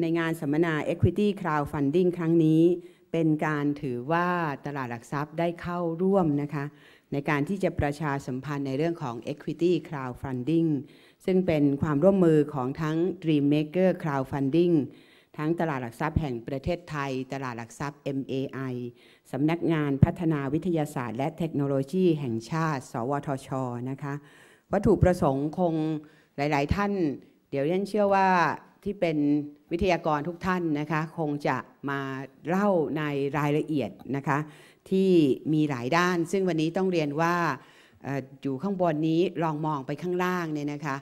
ในงานสัมมนา Equity Crowdfunding ครั้งนี้เป็นการถือว่าตลาดหลักทรัพย์ได้เข้าร่วมนะคะในการที่จะประชาสัมพันธ์ในเรื่องของ Equity Crowdfunding ซึ่งเป็นความร่วมมือของทั้ง Dreammaker Crowdfunding ทั้งตลาดหลักทรัพย์แห่งประเทศไทย ตลาดหลักทรัพย์ MAI สำนักงานพัฒนาวิทยาศาสตร์ และเทคโนโลยีแห่งชาติ สวทชนะคะ วัตถุประสงค์คงหลายๆ ท่าน เดี๋ยวเรนเชื่อว่าที่เป็นวิทยากรทุกท่านนะคะคงจะมาเล่าในรายละเอียดนะคะที่มีหลายด้าน ซึ่งวันนี้ต้องเรียนว่าอยู่ข้างบนนี้ลองมองไปข้างล่างเนี่ยนะคะ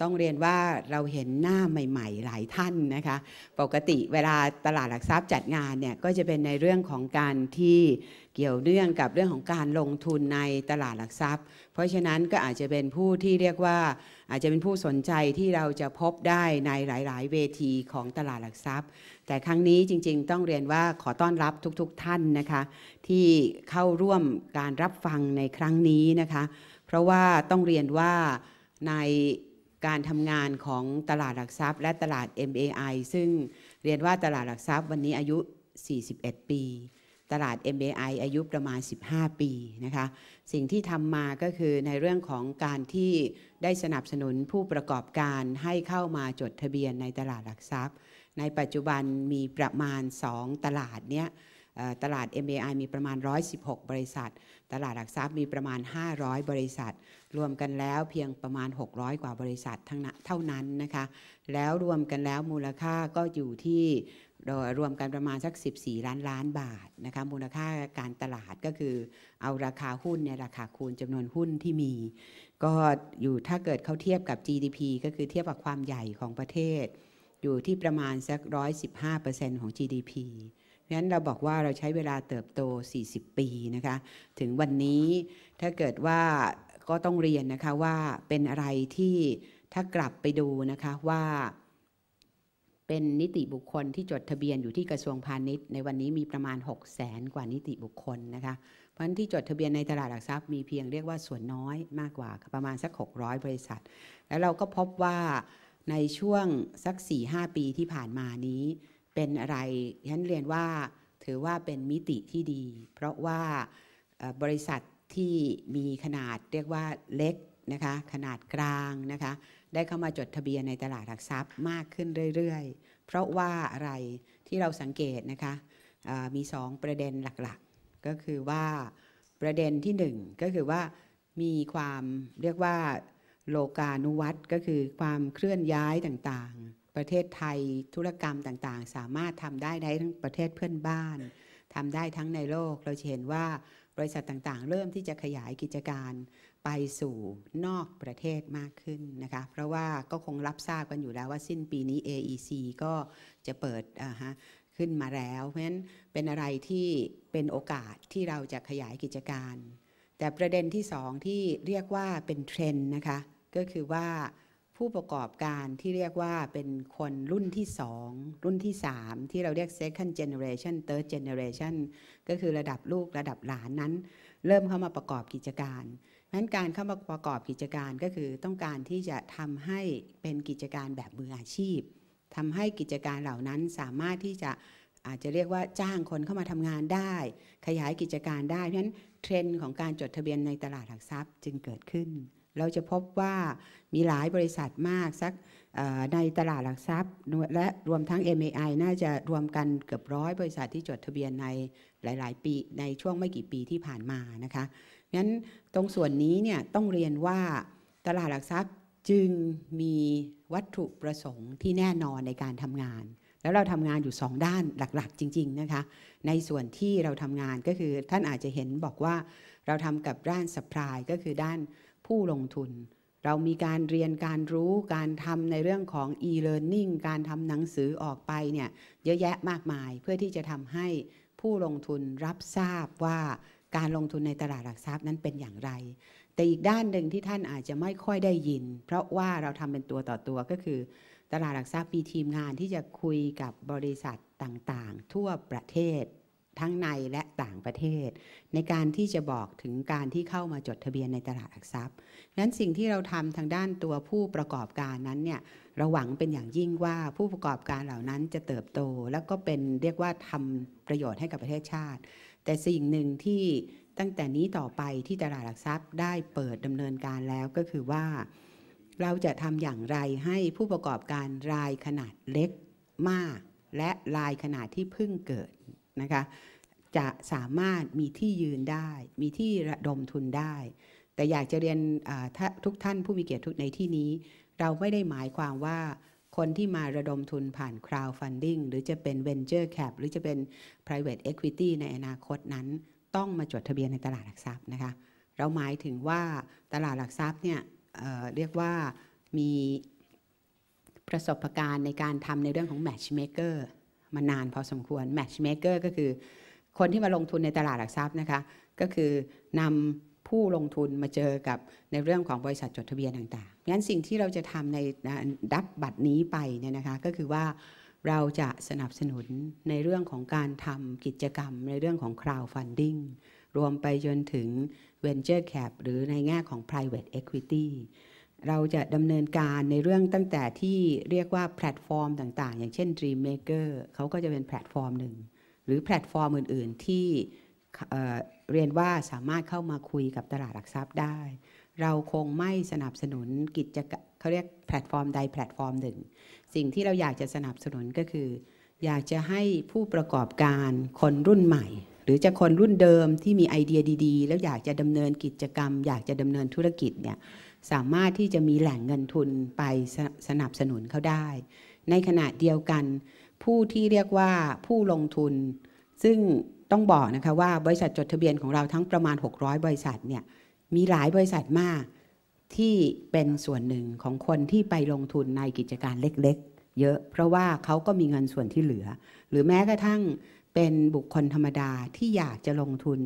ต้องเรียนว่าเราเห็นหน้าใหม่ ๆ หลายท่านนะคะปกติเวลาตลาดหลักทรัพย์จัดงานเนี่ยก็จะเป็นในเรื่องของการที่เกี่ยวเนื่องกับเรื่องของการลงทุนในตลาดหลักทรัพย์ เพราะฉะนั้นก็อาจจะเป็นผู้ที่เรียกว่าอาจจะเป็นผู้สนใจที่เราจะพบได้ในหลาย ๆ เวทีของตลาดหลักทรัพย์ แต่ครั้งนี้จริง ๆ ต้องเรียนว่าขอต้อนรับทุก ๆทท่านนะคะที่เข้าร่วมการรับฟังในครั้งนี้นะคะ เพราะว่าต้องเรียนว่าในการทำงานของตลาดหลักทรัพย์และตลาด MAI ซึ่งเรียนว่าตลาดหลักทรัพย์วันนี้อายุ 41 ปีตลาด m b i อายุประมาณ 15 ปีนะคะสิ่งที่ทำมาก็คือในเรื่องของการที่ได้สนับสนุนผู้ประกอบการให้เข้ามาจดทะเบียนในตลาดหลักทรัพย์ ในปัจจุบันมีประมาณ 2 ตลาดเนี้ยตลาด m b i มีประมาณ 116 บริษัท ตลาดหลักทรัพย์มีประมาณ 500 บริษัท รวมกันแล้วเพียงประมาณ 600 กว่าบริษัททั้งเท่านั้นนะคะแล้วรวมกันแล้วมูลค่าก็อยู่ที่โดยรวมกันประมาณสัก 14 ล้านล้านบาทนะคะมูลค่าการตลาดก็คือเอาราคาหุ้นเนี่ยราคาคูณจำนวนหุ้นที่มีก็อยู่ถ้าเกิดเขาเทียบกับ GDP ก็คือเทียบกับความใหญ่ของประเทศ อยู่ที่ประมาณสัก 115%ของ GDP เพราะฉะนั้นเราบอกว่าเราใช้เวลาเติบโต 40 ปีนะคะถึงวันนี้ถ้าเกิดว่าก็ต้องเรียนนะคะว่าเป็นอะไรที่ถ้ากลับไปดูนะคะว่าเป็นนิติบุคคลที่จดทะเบียนอยู่ที่กระทรวงพาณิชย์ในวันนี้มีประมาณ 6 0 0แสนกว่านิติบุคคลนะคะเพราะที่จดทะเบียนในตลาดหลักทรัพย์มีเพียงเรียกว่าส่วนน้อยมากกว่า ประมาณสัก 600 บริษัท แล้วเราก็พบว่าในช่วงสัก4-5ปีที่ผ่านมานี้เป็นอะไรฉันเรียนว่าถือว่าเป็นมิติที่ดี เพราะว่าบริษัทที่มีขนาดเรียกว่าเล็กนะคะขนาดกลางนะคะได้เข้ามาจดทะเบียนในตลาดหลักทรัพย์มากขึ้นเรื่อยๆ เพราะว่าอะไรที่เราสังเกตนะคะมีสองประเด็นหลักๆ ก็คือว่าประเด็นที่หนึ่งก็คือว่ามีความเรียกว่าโลกานุวัตก็คือความเคลื่อนย้ายต่างๆ ประเทศไทยธุรกรรมต่างๆ สามารถทำได้ได้ทั้งประเทศเพื่อนบ้านทำได้ทั้งในโลก เราเห็นว่าบริษัทต่างๆ เริ่มที่จะขยายกิจการไปสู่นอกประเทศมากขึ้นนะคะเพราะว่าก็คงรับทราบกันอยู่แล้วว่าสิ้นปีนี้ AEC ก็จะเปิดอ่าฮะขึ้นมาแล้ว เพราะฉะนั้นเป็นอะไรที่เป็นโอกาสที่เราจะขยายกิจการ แต่ประเด็นที่สองที่เรียกว่าเป็นเทรนด์นะคะ ก็คือว่าผู้ประกอบการที่เรียกว่าเป็นคนรุ่นที่2รุ่นที่ 3 ที่เราเรียก second generation third generation ก็คือระดับลูกระดับหลานนั้น เริ่มเข้ามาประกอบกิจการนั้นการเข้ามาประกอบกิจการก็คือต้องการที่จะทำให้เป็นกิจการแบบมืออาชีพ ทำให้กิจการเหล่านั้นสามารถที่จะอาจจะเรียกว่าจ้างคนเข้ามาทำงานได้ ขยายกิจการได้ เพราะฉะนั้นเทรนด์ของการจดทะเบียนในตลาดหลักทรัพย์จึงเกิดขึ้น เราจะพบว่ามีหลายบริษัทมากสักในตลาดหลักทรัพย์และรวมทั้ง MAI น่าจะรวมกันเกือบร้อยบริษัทที่จดทะเบียนในหลาย ๆ ปีในช่วงไม่กี่ปีที่ผ่านมานะคะงั้นรงส่วนนี้เนี่ยต้องเรียนว่าตลาดหลักทรัพย์จึงมีวัตถุประสงค์ที่แน่นอนในการทำงานแล้วเราทำงานอยู่สองด้านหลักๆจริงๆนะคะในส่วนที่เราทำงานก็คือท่านอาจจะเห็นบอกว่าเราทำกับด้านสป라이ก็คือด้านผู้ลงทุนเรามีการเรียนการรู้การทำในเรื่องของ e-learning การทำหนังสือออกไปเนี่ยเยอะแยะมากมายเพื่อที่จะทำให้ผู้ลงทุนรับทราบว่าการลงทุนในตลาดหลักทรัพย์นั้นเป็นอย่างไร แต่อีกด้านหนึ่งที่ท่านอาจจะไม่ค่อยได้ยิน เพราะว่าเราทำเป็นตัวต่อตัวก็คือตลาดหลักทรัพย์มีทีมงานที่จะคุยกับบริษัทต่างๆ ทั่วประเทศทั้งในและต่างประเทศ ในการที่จะบอกถึงการที่เข้ามาจดทะเบียนในตลาดหลักทรัพย์นั้นสิ่งที่เราทำทางด้านตัวผู้ประกอบการนั้นเนี่ยระหวังเป็นอย่างยิ่งว่าผู้ประกอบการเหล่านั้นจะเติบโต และก็เป็นเรียกว่าทำประโยชน์ให้กับประเทศชาติแต่สิ่งหนึ่งที่ตั้งแต่นี้ต่อไปที่ตลาดหลักทรัพย์ได้เปิดดำเนินการแล้วก็คือว่า เราจะทำอย่างไรให้ผู้ประกอบการรายขนาดเล็กมาก และรายขนาดที่เพิ่งเกิดนะคะจะสามารถมีที่ยืนได้ มีที่ระดมทุนได้ แต่อยากจะเรียนทุกท่านผู้มีเกียรติทุกในที่นี้ เราไม่ได้หมายความว่าคนที่มาระดมทุนผ่าน crowdfunding หรือจะเป็น venture cap หรือจะเป็น private equity ในอนาคตนั้นต้องมาจดทะเบียนในตลาดหลักทรัพย์นะคะเราหมายถึงว่าตลาดหลักทรัพย์เนี่ยเเรียกว่ามีประสบะการณ์ในการทำในเรื่องของ matchmaker มานานพอสมควร matchmaker ก็คือคนที่มาลงทุนในตลาดหลักทรัพย์นะคะ ก็คือนำผู้ลงทุนมาเจอกับในเรื่องของบริษัทจดทะเบียนต่างๆเพราะฉะนั้นสิ่งที่เราจะทำในดับบัตรนี้ไปเนี่ยนะคะก็คือว่าเราจะสนับสนุนในเรื่องของการทำกิจกรรมในเรื่องของ crowdfunding รวมไปจนถึง venture cap หรือในแง่ของ private equity เราจะดำเนินการในเรื่องตั้งแต่ที่เรียกว่าแพลตฟอร์มต่างๆ อย่างเช่น Dream Maker เขาก็จะเป็นแพลตฟอร์มหนึ่งหรือแพลตฟอร์มอื่นๆที่เรียนว่าสามารถเข้ามาคุยกับตลาดหลักทรัพย์ได้ เราคงไม่สนับสนุนกิจกรเขาเรียกแพลตฟอร์มใดแพลตฟอร์มหนึ่งสิ่งที่เราอยากจะสนับสนุนก็คือ อยากจะให้ผู้ประกอบการคนรุ่นใหม่ หรือจะคนรุ่นเดิมที่มีไอเดียดีๆ แล้วอยากจะดำเนินกิจกรรม อยากจะดำเนินธุรกิจเนี่ยสามารถที่จะมีแหล่งเงินทุนไปสนับสนุนเขาได้ ในขณะเดียวกัน ผู้ที่เรียกว่าผู้ลงทุนซึ่งต้องบอกนะคะว่า บริษัทจดทะเบียนของเราทั้งประมาณ 600 บริษัทเนี่ยมีหลายบริษัทมากที่เป็นส่วนหนึ่งของคนที่ไปลงทุนในกิจการเล็ก ๆ เยอะเพราะว่าเขาก็มีเงินส่วนที่เหลือ หรือแม้กระทั่งเป็นบุคคลธรรมดาที่อยากจะลงทุน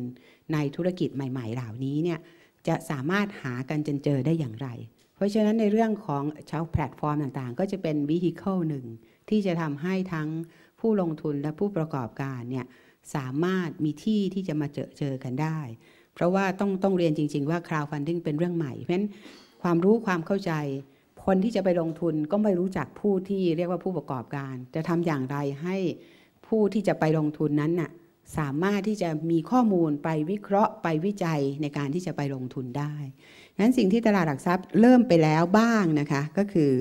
ในธุรกิจใหม่ ๆ เหล่านี้เนี่ยจะสามารถหากันจนเจอได้อย่างไร เพราะฉะนั้นในเรื่องของชาวแพลตฟอร์มต่าง ๆ ก็จะเป็นวิธีเข้าหนึ่งที่จะทำให้ทั้งผู้ลงทุนและผู้ประกอบการเนี่ยสามารถมีที่ที่จะมาเจอเจอกันได้ เพราะว่าต้องต้องเรียนจริง ๆ ว่าคลาวฟันดิ้งเป็นเรื่องใหม่เพราะฉะนั้นความรู้ความเข้าใจคนที่จะไปลงทุนก็ไม่รู้จักผู้ที่เรียกว่าผู้ประกอบการ จะทำอย่างไรให้ผู้ที่จะไปลงทุนนั้นน่ะสามารถที่จะมีข้อมูลไปวิเคราะห์ ไปวิจัยในการที่จะไปลงทุนได้ นั้นสิ่งที่ตลาดหลักทรัพย์เริ่มไปแล้วบ้างนะคะก็คือ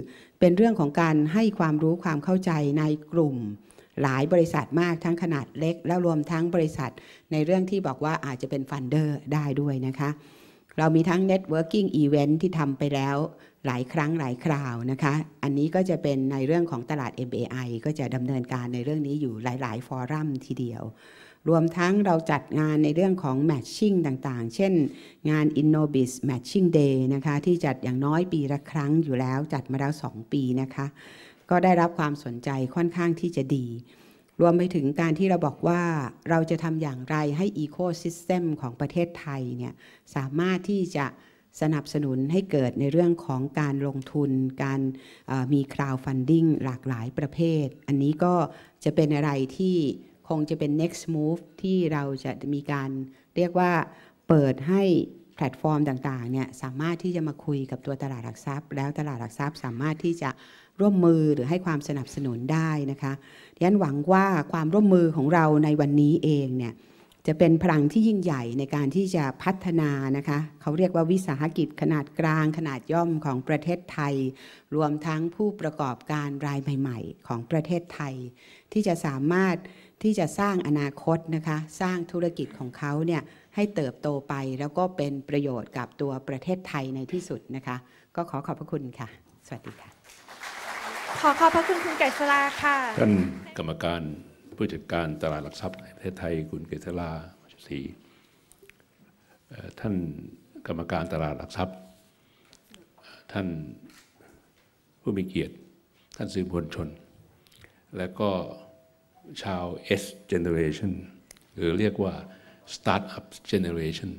เป็นเรื่องของการให้ความรู้ความเข้าใจในกลุ่มหลายบริษัทมากทั้งขนาดเล็ก แล้วรวมทั้งบริษัทในเรื่องที่บอกว่าอาจจะเป็นฟันเดอร์ได้ด้วยนะคะ เรามีทั้ง Networking Event ที่ทำไปแล้วหลายครั้งหลายคราวนะคะ อันนี้ก็จะเป็นในเรื่องของตลาด MAI ก็จะดำเนินการในเรื่องนี้อยู่หลาย ๆ ฟอรัมทีเดียว รวมทั้งเราจัดงานในเรื่องของ Matching ต่างๆ เช่นงาน Innobis Matching Day นะคะที่จัดอย่างน้อยปีละครั้งอยู่แล้วจัดมาแล้ว 2 ปีนะคะก็ได้รับความสนใจค่อนข้างที่จะดี รวมไปถึงการที่เราบอกว่าเราจะทำอย่างไรให้อีโคซิสเต็มของประเทศไทยเนี่ยสามารถที่จะสนับสนุนให้เกิดในเรื่องของการลงทุน การมีคลาวฟันดิ้งหลากหลายประเภท อันนี้ก็จะเป็นอะไรที่คงจะเป็น next move ที่เราจะมีการเรียกว่าเปิดให้แพลตฟอร์มต่างๆเนี่ยสามารถที่จะมาคุยกับตัวตลาดหลักทรัพย์ แล้วตลาดหลักทรัพย์สามารถที่จะร่วมมือหรือให้ความสนับสนุนได้นะคะดิฉันหวังว่าความร่วมมือของเราในวันนี้เองเนี่ยจะเป็นพลังที่ยิ่งใหญ่ในการที่จะพัฒนานะคะเขาเรียกว่าวิสาหกิจขนาดกลาง ขนาดย่อมของประเทศไทย รวมทั้งผู้ประกอบการรายใหม่ ๆ ของประเทศไทย ที่จะสามารถที่จะสร้างอนาคตนะคะสร้างธุรกิจของเขาเนี่ยให้เติบโตไป แล้วก็เป็นประโยชน์กับตัวประเทศไทยในที่สุดนะคะ ก็ขอขอบพระคุณค่ะ สวัสดีค่ะขอขอบพระคุณคุณเกษราค่ะ ท่านกรรมการ ผู้จัดการตลาดหลักทรัพย์ประเทศไทย คุณเกษราศรีท่านกรรมการตลาดหลักทรัพย์ ท่านผู้มีเกียรติท่านสื่อมวลชน และก็ชาว S Generation หรือเรียกว่า Startup Generation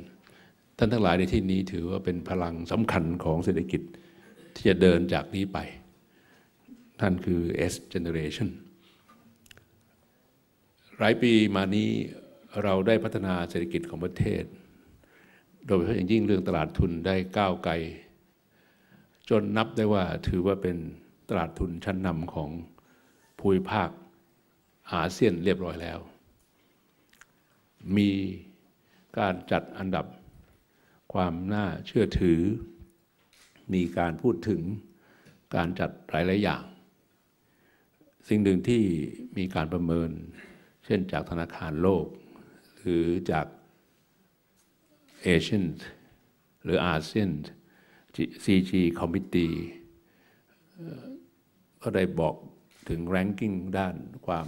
ท่านทั้งหลายในที่นี้ถือว่าเป็นพลังสำคัญของเศรษฐกิจที่จะเดินจากนี้ไปท่านคือ S Generation หลายปีมานี้เราได้พัฒนาเศรษฐกิจของประเทศ โดยเฉพาะอย่างยิ่งเรื่องตลาดทุนได้ก้าวไกล จนนับได้ว่าถือว่าเป็นตลาดทุนชั้นนำของภูมิภาคอาเซียนเรียบร้อยแล้ว มีการจัดอันดับความน่าเชื่อถือ มีการพูดถึงการจัดหลายๆอย่างสิ่งหนึ่งที่มีการประเมินเช่นจากธนาคารโลก หรือจากเอเชียนหรืออาเซียน CG Committee ก็ได้บอกถึงแรงกิ้งด้านความ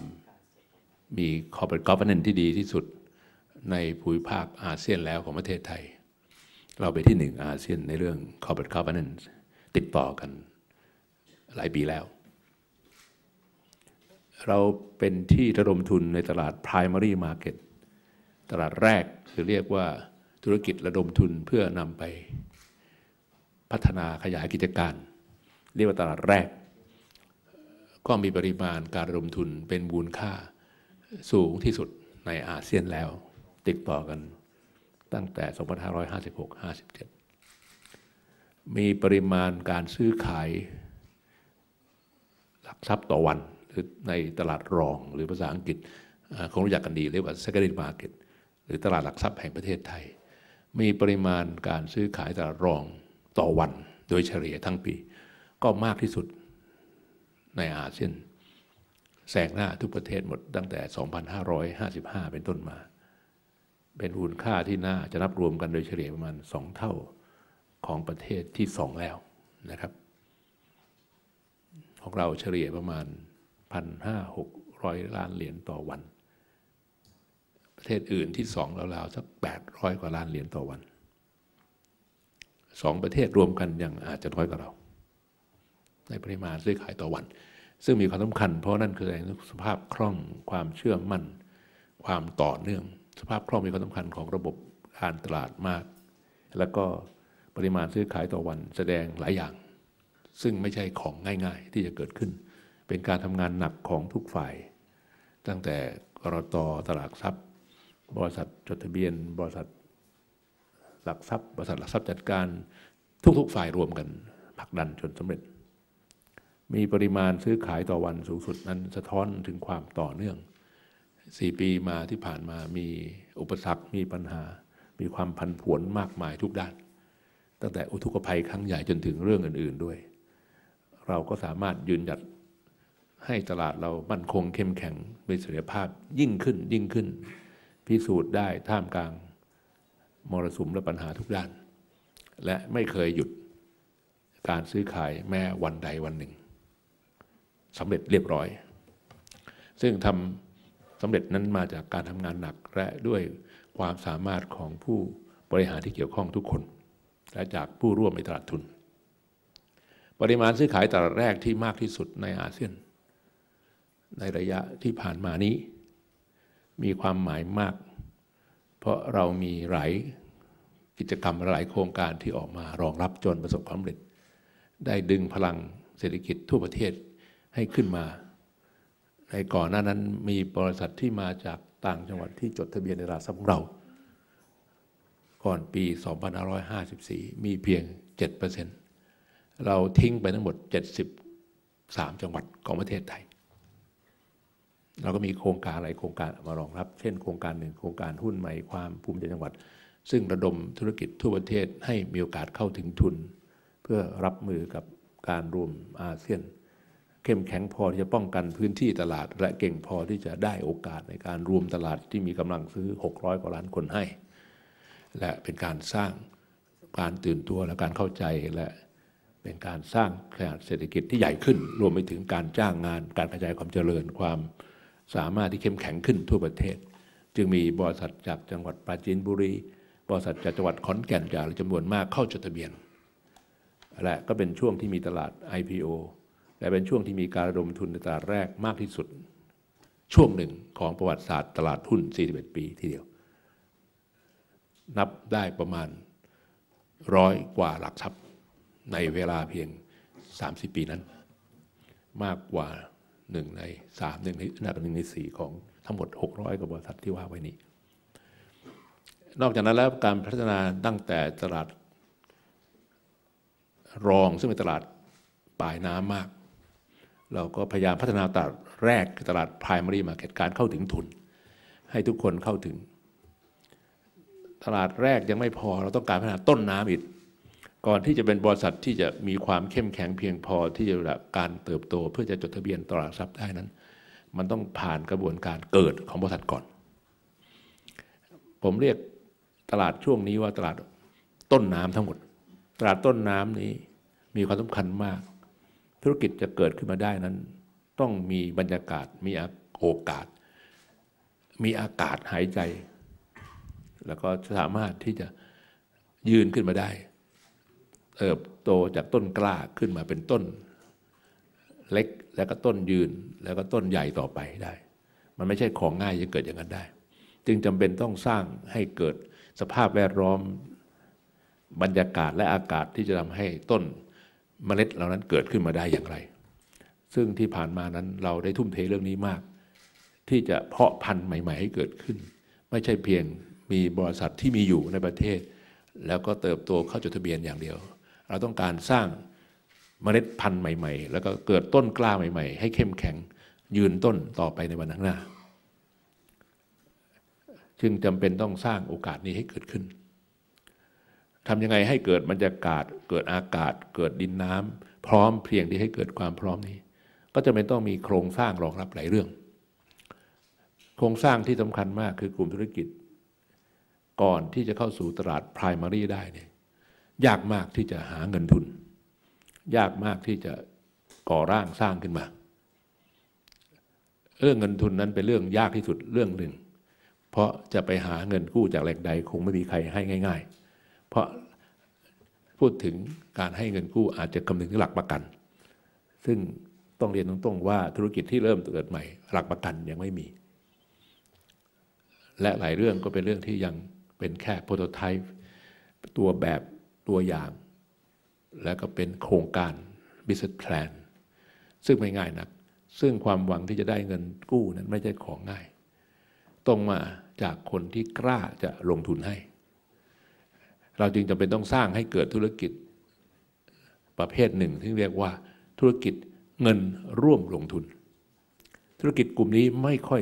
มี corporate governance ที่ดีที่สุดในภูมิภาคอาเซียนแล้วของประเทศไทย เราไปที่หนึ่งอาเซียนในเรื่อง corporate governance ติดต่อกันหลายปีแล้วเราเป็นที่ระดมทุนในตลาด primary market ตลาดแรกคือเรียกว่าธุรกิจระดมทุนเพื่อนำไปพัฒนาขยายกิจการ เรียกว่าตลาดแรก ก็มีปริมาณการระดมทุนเป็นมูลค่าสูงที่สุดในอาเซียนแล้ว ติดต่อกันตั้งแต่ 2556-57 มีปริมาณการซื้อขายหลักทรัพย์ต่อวันคือในตลาดรองหรือภาษาอังกฤษคงรู้จักกันดีเรียกว่า secondary market หรือตลาดหลักทรัพย์แห่งประเทศไทย มีปริมาณการซื้อขายตลาดรองต่อวันโดยเฉลี่ยทั้งปี ก็มากที่สุดในอาเซียนแซงหน้าทุกประเทศหมด ตั้งแต่ 2,555 เป็นต้นมา เป็นอุณค่าที่น่าจะนับรวมกันโดยเฉลี่ยประมาณ2เท่าของประเทศที่2แล้วนะครับของเราเฉลี่ยประมาณ1,500 ล้านเหรียญต่อวัน ประเทศอื่นที่สองราวๆสัก800กว่าล้านเหรียญต่อวันสองประเทศรวมกันยังอาจจะน้อยกว่าเรา ในปริมาณซื้อขายต่อวัน ซึ่งมีความสำคัญ เพราะนั่นคือแสสภาพคล่องความเชื่อมั่นความต่อเนื่อง สภาพคล่องมีความสำคัญของระบบการตลาดมาก แล้วก็ปริมาณซื้อขายต่อวัน แสดงหลายอย่าง ซึ่งไม่ใช่ของง่าย ๆที่จะเกิดขึ้นเป็นการทำงานหนักของทุกฝ่าย ตั้งแต่กรตตลาดทรัพย์ บริษัทจดทะเบียนบริษัทหลักทรัพย์บริษัทหลักทรัพย์จัดการทุกๆฝ่ายรวมกันผลักดันจนสำเร็จ มีปริมาณซื้อขายต่อวันสูงสุดนั้นสะท้อนถึงความต่อเนื่องสี่ปีมาที่ผ่านมามีอุปสรรค มีปัญหา มีความพันผวนมากมายทุกด้าน ตั้งแต่อุทกภัยครั้งใหญ่จนถึงเรื่องอื่นๆด้วย เราก็สามารถยืนหยัดให้ตลาดเรามั่นคงเข้มแข็งมีศักยภาพยิ่งขึ้นยิ่งขึ้น พิสูจน์ได้ท่ามกลางมรสุมและปัญหาทุกด้าน และไม่เคยหยุดการซื้อขายแม้วันใดวันหนึ่งสำเร็จเรียบร้อย ซึ่งทำสำเร็จนั้นมาจากการทำงานหนักและด้วยความสามารถของผู้บริหารที่เกี่ยวข้องทุกคน และจากผู้ร่วมในตลาดทุน ปริมาณซื้อขายตลาดแรกที่มากที่สุดในอาเซียนในระยะที่ผ่านมานี้ มีความหมายมาก เพราะเรามีหลายกิจกรรมหลายโครงการที่ออกมารองรับจนประสบความสำเร็จได้ดึงพลังเศรษฐกิจทั่วประเทศให้ขึ้นมา ในก่อนหน้านั้นมีบริษัทที่มาจากต่างจังหวัดที่จดทะเบียนในราชของเรา ก่อนปี 2554 มีเพียง 7%เราทิ้งไปทั้งหมด 73 จังหวัดของประเทศไทยเราก็มีโครงการหลายโครงการมารองรับ เช่นโครงการหนึ่งโครงการหุ้นใหม่ความภูมิใจจังหวัด ซึ่งระดมธุรกิจทั่วประเทศ ให้มีโอกาสเข้าถึงทุน เพื่อรับมือกับการรวมอาเซียน เข้มแข็งพอที่จะป้องกันพื้นที่ตลาด และเก่งพอที่จะได้โอกาสในการรวมตลาดที่มีกำลังซื้อ600กว่าล้านคนให้ และเป็นการสร้างการตื่นตัวและการเข้าใจและเป็นการสร้างขนาดเศรษฐกิจที่ใหญ่ขึ้น รวมไปถึงการจ้างงานการกระจายความเจริญความสามารถที่เข้มแข็งขึ้นทั่วประเทศ จึงมีบริษัทจากจังหวัดปราจีนบุรีบริษัทจากจังหวัดขอนแก่นจากจำนวนมากเข้าจดทะเบียนและก็เป็นช่วงที่มีตลาด IPO และเป็นช่วงที่มีการระดมทุนในตลาดแรกมากที่สุด ช่วงหนึ่งของประวัติศาสตร์ตลาดหุ้น41ปีทีเดียว นับได้ประมาณร้อยกว่าหลักทรัพย์ในเวลาเพียง30ปีนั้น มากกว่าหนึ่งในสามหนึ่งในนดับหนึ่งในสี่ของทั้งหมด 600 กว่าบริษัทที่ว่าไว้นี้ นอกจากนั้นแล้วการพัฒนาตั้งแต่ตลาดรองซึ่งเป็นตลาดปลายน้ำมาก เราก็พยายามพัฒนาตลาดแรกตลาด primary market การเข้าถึงทุน ให้ทุกคนเข้าถึง ตลาดแรกยังไม่พอเราต้องการพัฒนาต้นน้ำอีกก่อนที่จะเป็นบริษัทที่จะมีความเข้มแข็งเพียงพอที่จะการเติบโต เพื่อจะจดทะเบียนตลาดทรัพย์ได้นั้น มันต้องผ่านกระบวนการเกิดของบริษัทก่อน ผมเรียกตลาดช่วงนี้ว่าตลาดต้นน้ำทั้งหมด ตลาดต้นน้ำนี้มีความสำคัญมาก ธุรกิจจะเกิดขึ้นมาได้นั้น ต้องมีบรรยากาศ มีโอกาส มีอากาศหายใจ แล้วก็สามารถที่จะยืนขึ้นมาได้เติบโตจากต้นกล้าขึ้นมาเป็นต้นเล็กแล้วก็ต้นยืนแล้วก็ต้นใหญ่ต่อไปได้ มันไม่ใช่ของง่ายจะเกิดอย่างนั้นได้ จึงจำเป็นต้องสร้างให้เกิดสภาพแวดล้อมบรรยากาศและอากาศที่จะทำให้ต้นเมล็ดเหล่านั้นเกิดขึ้นมาได้อย่างไร ซึ่งที่ผ่านมานั้นเราได้ทุ่มเทเรื่องนี้มาก ที่จะเพาะพันธุ์ใหม่ๆให้เกิดขึ้น ไม่ใช่เพียงมีบริษัทที่มีอยู่ในประเทศ แล้วก็เติบโตเข้าจดทะเบียนอย่างเดียวเราต้องการสร้างเมล็ดพันธุ์ใหม่ ๆ แล้วก็เกิดต้นกล้าใหม่ๆ ให้เข้มแข็งยืนต้นต่อไปในวันข้างหน้าจึงจำเป็นต้องสร้างโอกาสนี้ให้เกิดขึ้นทำยังไงให้เกิดบรรยากาศเกิดอากาศเกิดดินน้ำพร้อมเพียงที่ให้เกิดความพร้อมนี้ ก็จะไม่ต้องมีโครงสร้างรองรับหลายเรื่อง โครงสร้างที่สำคัญมากคือกลุ่มธุรกิจ ก่อนที่จะเข้าสู่ตลาดไพรมารีได้เนี่ยยากมากที่จะหาเงินทุน ยากมากที่จะก่อร่างสร้างขึ้นมาเรื่องเงินทุนนั้นเป็นเรื่องยากที่สุดเรื่องหนึ่ง เพราะจะไปหาเงินกู้จากแหล่งใด คงไม่มีใครให้ง่าย ๆ เพราะพูดถึงการให้เงินกู้อาจจะคำนึงถึงหลักประกัน ซึ่งต้องเรียนตรงๆว่าธุรกิจที่เริ่มเกิดใหม่ หลักประกันยังไม่มี และหลายเรื่องก็เป็นเรื่องที่ยังเป็นแค่โปรโตไทป์ตัวแบบตัวอย่างและก็เป็นโครงการ business plan ซึ่งไม่ง่ายนัก ซึ่งความหวังที่จะได้เงินกู้นั้นไม่ใช่ของง่าย ต้องมาจากคนที่กล้าจะลงทุนให้ เราจึงจำเป็นต้องสร้างให้เกิดธุรกิจประเภทหนึ่งที่เรียกว่าธุรกิจเงินร่วมลงทุน ธุรกิจกลุ่มนี้ไม่ค่อย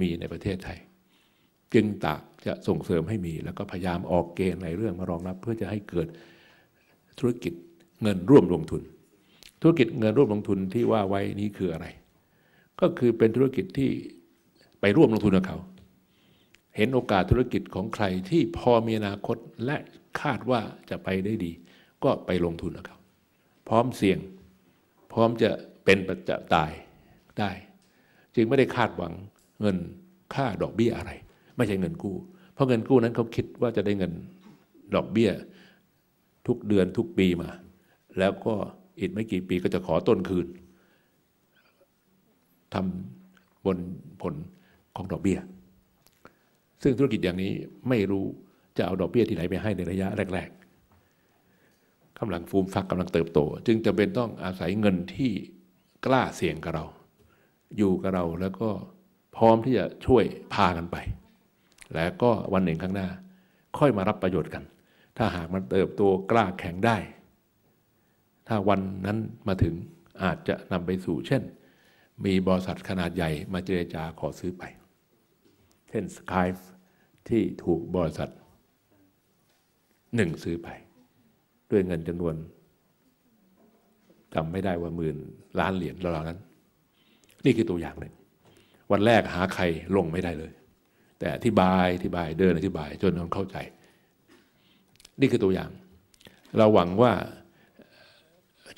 มีในประเทศไทยจึงตากจะส่งเสริมให้มีแล้วก็พยายามออกเกณฑ์ในเรื่องมารองรับ เพื่อจะให้เกิดธุรกิจเงินร่วมลงทุน ธุรกิจเงินร่วมลงทุนที่ว่าไว้นี้คืออะไร ก็คือเป็นธุรกิจที่ไปร่วมลงทุนกับเขา เห็นโอกาสธุรกิจของใครที่พอมีอนาคตและคาดว่าจะไปได้ดี ก็ไปลงทุนกับเขาพร้อมเสี่ยงพร้อมจะเป็นประจะตายได้ จึงไม่ได้คาดหวังเงินค่าดอกเบี้ยอะไรไม่ใช่เงินกู้ เพราะเงินกู้นั้นเขาคิดว่าจะได้เงินดอกเบี้ย ทุกเดือนทุกปีมา แล้วก็อีกไม่กี่ปีก็จะขอต้นคืนทำบนผลของดอกเบี้ย ซึ่งธุรกิจอย่างนี้ไม่รู้จะเอาดอกเบี้ยที่ไหนไปให้ในระยะ แรก ๆกำลังฟูมฟักกำลังเติบโต จึงจำเป็นต้องอาศัยเงินที่กล้าเสี่ยงกับเรา อยู่กับเราแล้วก็พร้อมที่จะช่วยพากันไปแล้วก็วันหนึ่งข้างหน้า ค่อยมารับประโยชน์กัน ถ้าหากมันเติบโตกล้าแข็งได้ ถ้าวันนั้นมาถึงอาจจะนำไปสู่เช่น มีบริษัทขนาดใหญ่มาเจรจาขอซื้อไป เช่นสกายที่ถูกบริษัทหนึ่งซื้อไป ด้วยเงินจำนวนจำไม่ได้ว่าหมื่นล้านเหรียญรานั้น นี่คือตัวอย่างหนึ่ง วันแรกหาใครลงไม่ได้เลยแต่อธิบายอธิบายเดินอธิบาย จนคนเข้าใจ นี่คือตัวอย่าง เราหวังว่า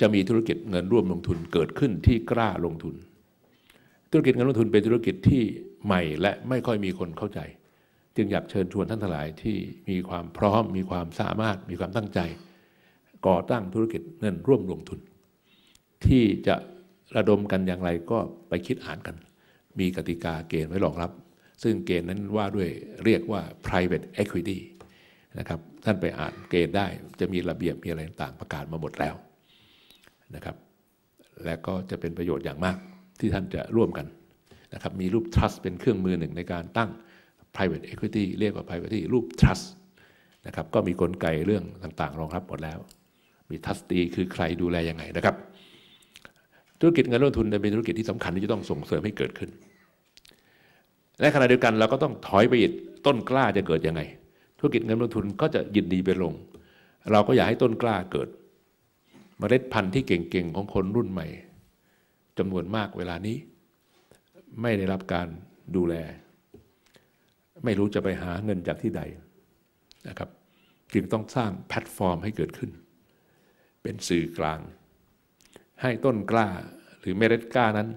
จะมีธุรกิจเงินร่วมลงทุนเกิดขึ้นที่กล้าลงทุน ธุรกิจเงินลงทุนเป็นธุรกิจที่ใหม่และไม่ค่อยมีคนเข้าใจ จึงอยากเชิญชวนท่านทั้งหลายที่มีความพร้อม มีความสามารถมีความตั้งใจก่อตั้งธุรกิจเงินร่วมลงทุน ที่จะระดมกันอย่างไรก็ไปคิดอ่านกัน มีกติกาเกณฑ์ไว้รองรับซึ่งเกณฑ์นั้นว่าด้วยเรียกว่า private equity นะครับท่านไปอ่านเกณฑ์ได้จะมีระเบียบมีอะไรต่างประกาศมาหมดแล้วนะครับและก็จะเป็นประโยชน์อย่างมากที่ท่านจะร่วมกันนะครับมีรูป trust เป็นเครื่องมือหนึ่งในการตั้ง private equity เรียกว่า private equity รูป trust นะครับก็มีกลไกเรื่องต่างๆ รองรับหมดแล้ว มี trustee คือใครดูแลยังไงนะครับ ธุรกิจเงินลงทุนเป็นธุรกิจที่สำคัญที่จะต้องส่งเสริมให้เกิดขึ้นและขณะเดียวกันเราก็ต้องถอยไปอีกต้นกล้าจะเกิดยังไง ธุรกิจเงินลงทุนก็จะยินดีไปลง เราก็อยากให้ต้นกล้าเกิดมเมล็ดพันธุ์ที่เก่งๆของคนรุ่นใหม่จำนวนมากเวลานี้ ไม่ได้รับการดูแล ไม่รู้จะไปหาเงินจากที่ใดนะครับจึงต้องสร้างแพลตฟอร์มให้เกิดขึ้น เป็นสื่อกลาง ให้ต้นกล้าหรือเมล็ดกล้านั้น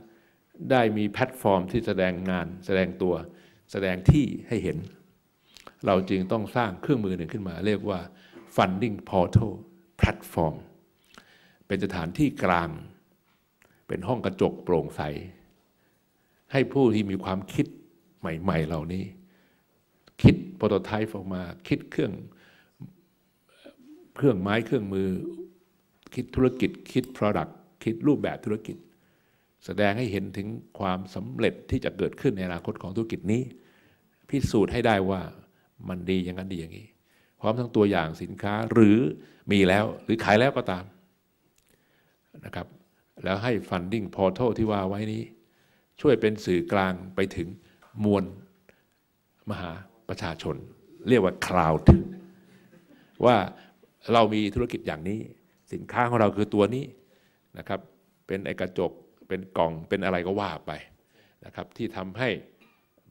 ได้มีแพลตฟอร์มที่แสดงงานแสดงตัวแสดงที่ให้เห็น เราจึงต้องสร้างเครื่องมือหนึ่งขึ้นมา เรียกว่า funding portal platform เป็นสถานที่กลาง เป็นห้องกระจกโปร่งใส ให้ผู้ที่มีความคิดใหม่ๆ เหล่านี้ คิดโปรโตไทป์ออกมา คิดเครื่องเครื่องไม้เครื่องมือ คิดธุรกิจคิด Product คิดรูปแบบธุรกิจแสดงให้เห็นถึงความสำเร็จที่จะเกิดขึ้นในอนาคตของธุรกิจนี้ พิสูจน์ให้ได้ว่ามันดีอย่างนั้นดีอย่างนี้พร้อมทั้งตัวอย่างสินค้าหรือมีแล้วหรือขายแล้วก็ตาม นะครับ แล้วให้ Funding Portal ที่ว่าไว้นี้ ช่วยเป็นสื่อกลางไปถึงมวลมหาประชาชน เรียกว่า Cloud ว่าเรามีธุรกิจอย่างนี้ สินค้าของเราคือตัวนี้นะครับ เป็นไอกระจกเป็นกล่องเป็นอะไรก็ว่าไปนะครับที่ทำให้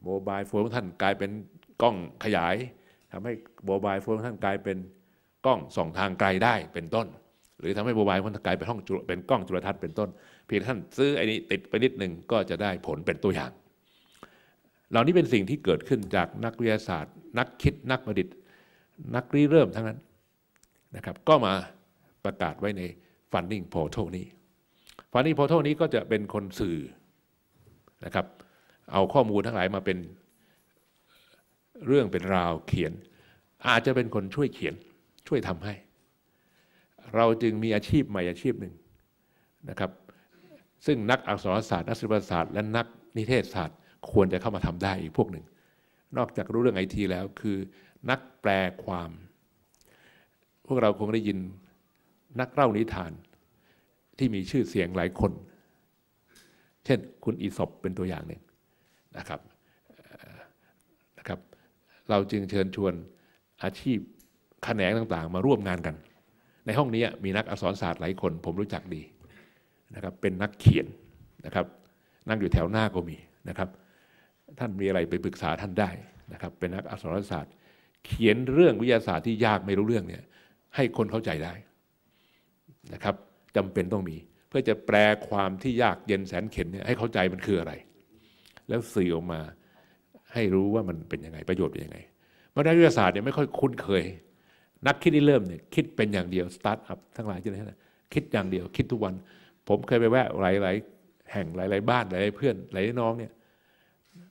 โมบายโฟนของท่านกลายเป็นกล้องขยายทำให้โมบายโฟนของท่านกลายเป็นกล้องส่องทางไกลได้เป็นต้นหรือทำให้โมบายของท่านกลายเป็นห้องเป็นกล้องจุลทรรศน์เป็นต้นเพียงท่าน ซื้อไอ้นี้ติดไปนิดหนึ่งก็จะได้ผลเป็นตัวอย่างเหล่านี้เป็นสิ่งที่เกิดขึ้นจากนักวิทยาศาสตร์ นักคิดนักประดิษฐ์นักริเริ่มทั้งนั้นนะครับก็มาประกาศไว้ในฟัน d ิง g พ o r t a นี้ฟานี่พอเท่านี้ก็จะเป็นคนสื่อนะครับ เอาข้อมูลทั้งหลายมาเป็นเรื่องเป็นราวเขียน อาจจะเป็นคนช่วยเขียนช่วยทำให้ เราจึงมีอาชีพใหม่อาชีพหนึ่งนะครับ ซึ่งนักอักษรศาสตร์นักศิลปศาสตร์และนักนิเทศศาสตร์ควรจะเข้ามาทำได้อีกพวกหนึ่งนอกจากรู้เรื่องไอทีแล้วคือ นักแปลความ พวกเราคงได้ยินนักเล่านิทานที่มีชื่อเสียงหลายคน เช่นคุณอีศบเป็นตัวอย่างหนึ่งนะครับ นะครับ เราจึงเชิญชวนอาชีพแขนงต่าง ๆ มาร่วมงานกัน ในห้องนี้มีนักอักษรศาสตร์ หลายคนผมรู้จักดีนะครับ เป็นนักเขียนนะครับ นั่งอยู่แถวหน้าก็มีนะครับ ท่านมีอะไรไปปรึกษาท่านได้นะครับ เป็นนักอักษรศาสตร์ เขียนเรื่องวิทยาศาสตร์ที่ยากไม่รู้เรื่องเนี่ยให้คนเข้าใจได้นะครับจำเป็นต้องมี เพื่อจะแปลความที่ยากเย็นแสนเข็ญเนี่ยให้เข้าใจมันคืออะไร แล้วสื่อออกมาให้รู้ว่ามันเป็นยังไง ประโยชน์เป็นยังไงมาได้วิทยาศาสตร์เนี่ยไม่ค่อยคุ้นเคย นักคิดที่เริ่มเนี่ยคิดเป็นอย่างเดียวสตาร์ทอัพทั้งหลายที่ไหนคิดอย่างเดียวคิดทุกวัน ผมเคยไปแวะหลายหลายแห่งหลายหลายบ้านหลายยเพื่อนหลายยน้องเนี่ย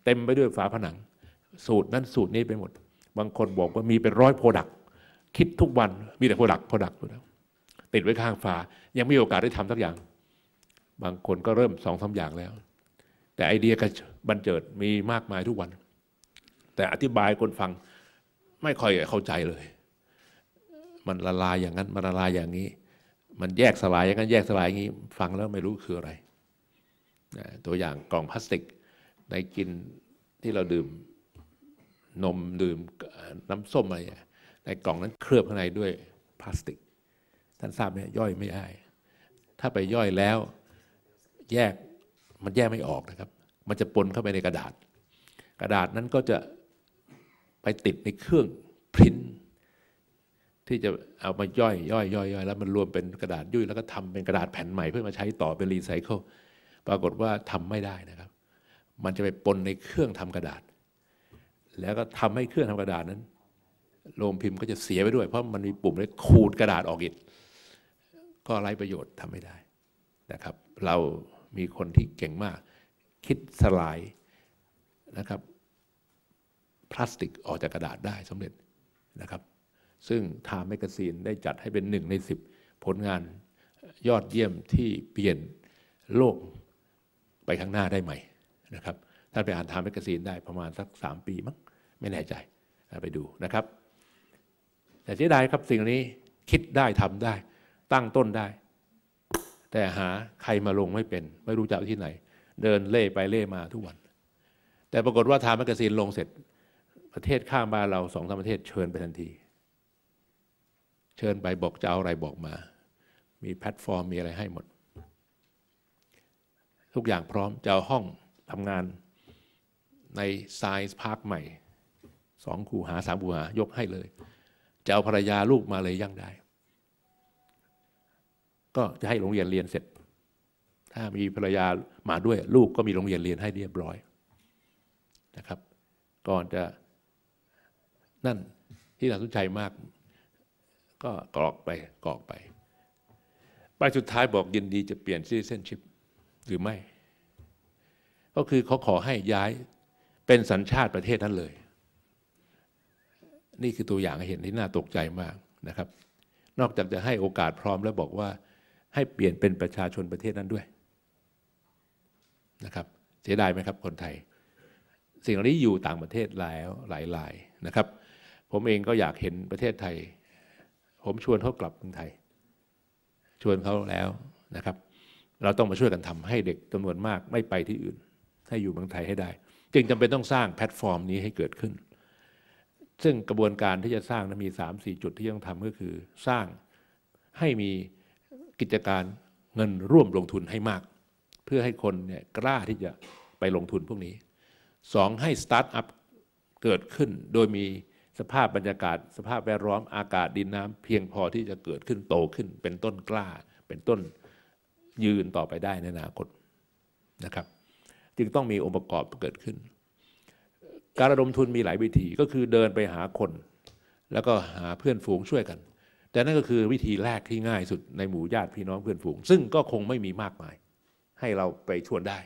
เต็มไปด้วยฝาผนัง สูตรนั้นสูตรนี้ไปหมด บางคนบอกว่ามีเป็นร้อยโปรดักคิดทุกวันมีแต่โปรดักโปรดักติดไว้ข้างฝายังไม่มีโอกาสได้ทำสักอย่าง บางคนก็เริ่มสองสาอย่างแล้ว แต่ไอเดียกัะบันเจิดมีมากมายทุกวัน แต่อธิบายคนฟังไม่ค่อยเข้าใจเลย มันละลายอย่างนั้น มันละลายอย่างนี้ มันแยกสลายอย่างนั้นแยกสลายอย่างนี้ ฟังแล้วไม่รู้คืออะไร ตัวอย่างกล่องพลาสติกในกินที่เราดื่ม นมดื่มน้ำส้มอะไร ในกล่องนั้นเคลือบข้างในด้วยพลาสติก ท่านทราบไหมย่อยไม่ได้ถ้าไปย่อยแล้วแยกมันแยกไม่ออกนะครับ มันจะปนเข้าไปในกระดาษ กระดาษนั้นก็จะไปติดในเครื่องพิมพ์ที่จะเอามาย่อยย่อยย่อยย่อยแล้วมันรวมเป็นกระดาษยุ่ยแล้วก็ทำเป็นกระดาษแผ่นใหม่ เพื่อมาใช้ต่อเป็นรีไซเคิล ปรากฏว่าทำไม่ได้นะครับ มันจะไปปนในเครื่องทำกระดาษ แล้วก็ทำให้เครื่องทำกระดาษนั้น โรงพิมพ์ก็จะเสียไปด้วย เพราะมันมีปุ่มเลยขูดกระดาษออกอีกก็ไร้ประโยชน์ทำไม่ได้นะครับ เรามีคนที่เก่งมาก คิดสลายนะครับ พลาสติกออกจากกระดาษได้สำเร็จนะครับ ซึ่งทางแมกกาซีนได้จัดให้เป็นหนึ่งในสิบผลงานยอดเยี่ยมที่เปลี่ยนโลกไปข้างหน้าได้ใหม่นะครับท่านไปอ่านทางแมกกาซีนได้ประมาณสัก 3 ปีมั้งไม่แน่ใจไปดูนะครับ แต่เสียดายครับสิ่งนี้คิดได้ทำได้ตั้งต้นได้ แต่หาใครมาลงไม่เป็น ไม่รู้จักที่ไหน เดินเล่ไปเล่มาทุกวัน แต่ปรากฏว่าทามแมกซีนลงเสร็จ ประเทศข้ามบ้านเราสองสามประเทศเชิญไปทันที เชิญไปบอกจะเอาอะไรบอกมา มีแพลตฟอร์มมีอะไรให้หมด ทุกอย่างพร้อม จะเอาห้องทำงานในไซส์พาร์คใหม่สองคูหาสามคูหายกให้เลย จะเอาภรรยาลูกมาเลยยั่งได้ก็จะให้โรงเรียนเรียนเสร็จ ถ้ามีภรรยามาด้วย ลูกก็มีโรงเรียนเรียนให้เรียบร้อยนะครับก่อนจะนั่นที่น่าสนใจมาก ก็กรอกไปกรอกไปไปสุดท้ายบอกยินดีจะเปลี่ยนซีเซนชิพหรือไม่ก็คือเขาขอให้ย้ายเป็นสัญชาติประเทศนั้นเลย นี่คือตัวอย่างเห็นที่น่าตกใจมากนะครับ นอกจากจะให้โอกาสพร้อมแล้วบอกว่าให้เปลี่ยนเป็นประชาชนประเทศนั้นด้วยนะครับ เสียดายไหมครับ คนไทย สิ่งเหล่านี้อยู่ต่างประเทศแล้วหลายหลายนะครับ ผมเองก็อยากเห็นประเทศไทย ผมชวนเขากลับเมืองไทย ชวนเขาแล้วนะครับ เราต้องมาช่วยกันทำให้เด็กจำนวนมากไม่ไปที่อื่น ให้อยู่เมืองไทยให้ได้ จึงจำเป็นต้องสร้างแพลตฟอร์มนี้ให้เกิดขึ้น ซึ่งกระบวนการที่จะสร้างนะมี3-4จุดที่ต้องทำก็คือสร้างให้มีกิจการเงินร่วมลงทุนให้มาก เพื่อให้คนเนี่ยกล้าที่จะไปลงทุนพวกนี้สองให้สตาร์ทอัพเกิดขึ้น โดยมีสภาพบรรยากาศ สภาพแวดล้อมอากาศดินน้ำเพียงพอที่จะเกิดขึ้นโตขึ้น เป็นต้นกล้า เป็นต้นยืนต่อไปได้ในอนาคตนะครับ จึงต้องมีองค์ประกอบเกิดขึ้น การระดมทุนมีหลายวิธีก็คือเดินไปหาคน แล้วก็หาเพื่อนฝูงช่วยกันแต่นั่นก็คือวิธีแรกที่ง่ายสุดในหมู่ญาติพี่น้องเพื่อนฝูง ซึ่งก็คงไม่มีมากมาย ให้เราไปชวนได้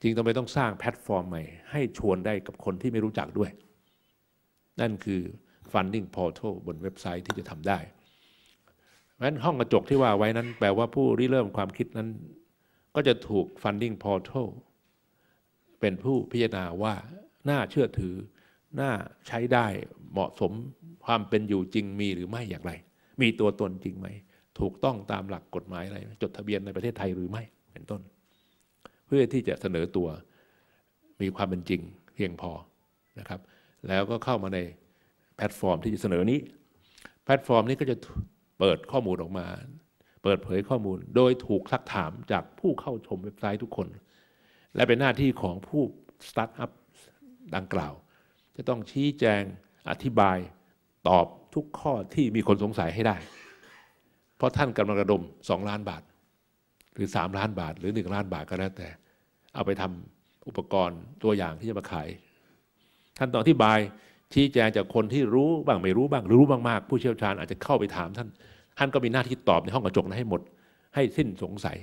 จริงต้องไปต้องสร้างแพลตฟอร์มใหม่ ให้ชวนได้กับคนที่ไม่รู้จักด้วย นั่นคือ funding portal บนเว็บไซต์ที่จะทำได้เพราะฉะนั้นห้องกระจกที่ว่าไว้นั้น แปลว่าผู้ริเริ่มความคิดนั้น ก็จะถูก funding portal เป็นผู้พิจารณาว่า น่าเชื่อถือน่าใช้ได้เหมาะสมความเป็นอยู่จริงมีหรือไม่อย่างไร มีตัวตนจริงไหม ถูกต้องตามหลักกฎหมายอะไร จดทะเบียนในประเทศไทยหรือไม่ เป็นต้น เพื่อที่จะเสนอตัวมีความเป็นจริงเพียงพอนะครับ แล้วก็เข้ามาในแพลตฟอร์มที่จะเสนอนี้ แพลตฟอร์มนี้ก็จะเปิดข้อมูลออกมา เปิดเผยข้อมูลโดยถูกซักถามจากผู้เข้าชมเว็บไซต์ทุกคน และเป็นหน้าที่ของผู้สตาร์ทอัพดังกล่าวจะต้องชี้แจงอธิบายตอบทุกข้อที่มีคนสงสัยให้ได้ เพราะท่านกำลังระดมสองล้านบาท หรือสามล้านบาทหรือหนึ่งล้านบาทก็แล้วแต่ เอาไปทำอุปกรณ์ตัวอย่างที่จะมาขาย ท่านต้องอธิบายชี้แจงจากคนที่รู้บ้างไม่รู้บ้างหรือรู้มากๆ ผู้เชี่ยวชาญอาจจะเข้าไปถามท่าน ท่านก็มีหน้าที่ตอบในห้องกระจกนั้นให้หมด ให้สิ้นสงสัย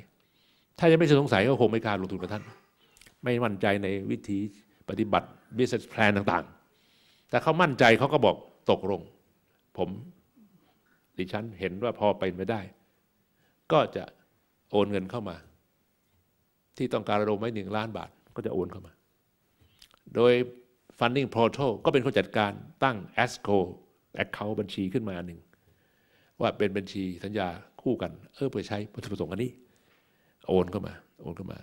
ถ้ายังไม่สิ้นสงสัย ก็คงไม่กล้าลงทุนกับท่าน ไม่มั่นใจในวิธีปฏิบัติ business plan ต่างๆแต่เขามั่นใจเขาก็บอกตกลง ผม ดิฉันเห็นว่าพอไปไม่ได้ ก็จะโอนเงินเข้ามา ที่ต้องการระดมไว้หนึ่งล้านบาทก็จะโอนเข้ามา โดย Funding Portal ก็เป็นคนจัดการตั้ง ASCO Account บัญชีขึ้นมาหนึ่งว่าเป็นบัญชีสัญญาคู่กันเออเพื่อใช้ปัถุประสงค์อันนี้ โอน เข้ามา โอนเข้ามา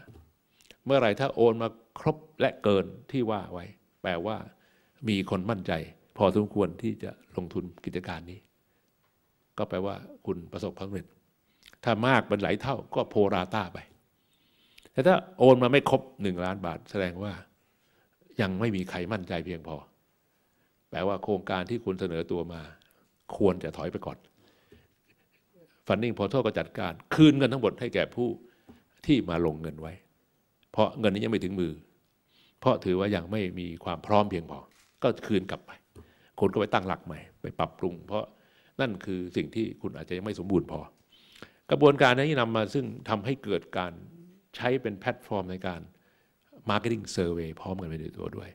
เมื่อไหร่ถ้าโอนมาครบและเกินที่ว่าไว้ แปลว่ามีคนมั่นใจ พอสมควรที่จะลงทุนกิจการนี้ ก็แปลว่าคุณประสบความสำเร็จ ถ้ามากเป็นหลายเท่าก็โพราต้าไป แต่ถ้าโอนมาไม่ครบหนึ่งล้านบาทแสดงว่า ยังไม่มีใครมั่นใจเพียงพอ แปลว่าโครงการที่คุณเสนอตัวมา ควรจะถอยไปก่อน ฟันนิ่งพอโทษก็จัดการคืนเงินทั้งหมดให้แก่ผู้ที่มาลงเงินไว้ เพราะเงินนี้ยังไม่ถึงมือ เพราะถือว่ายังไม่มีความพร้อมเพียงพอก็คืนกลับไป คนก็ไปตั้งหลักใหม่ ไปปรับปรุง เพราะนั่นคือสิ่งที่คุณอาจจะยังไม่สมบูรณ์พอ กระบวนการนี้นำมาซึ่งทำให้เกิดการใช้เป็นแพลตฟอร์มในการ Marketing Survey พร้อมกันไปในตัวด้วย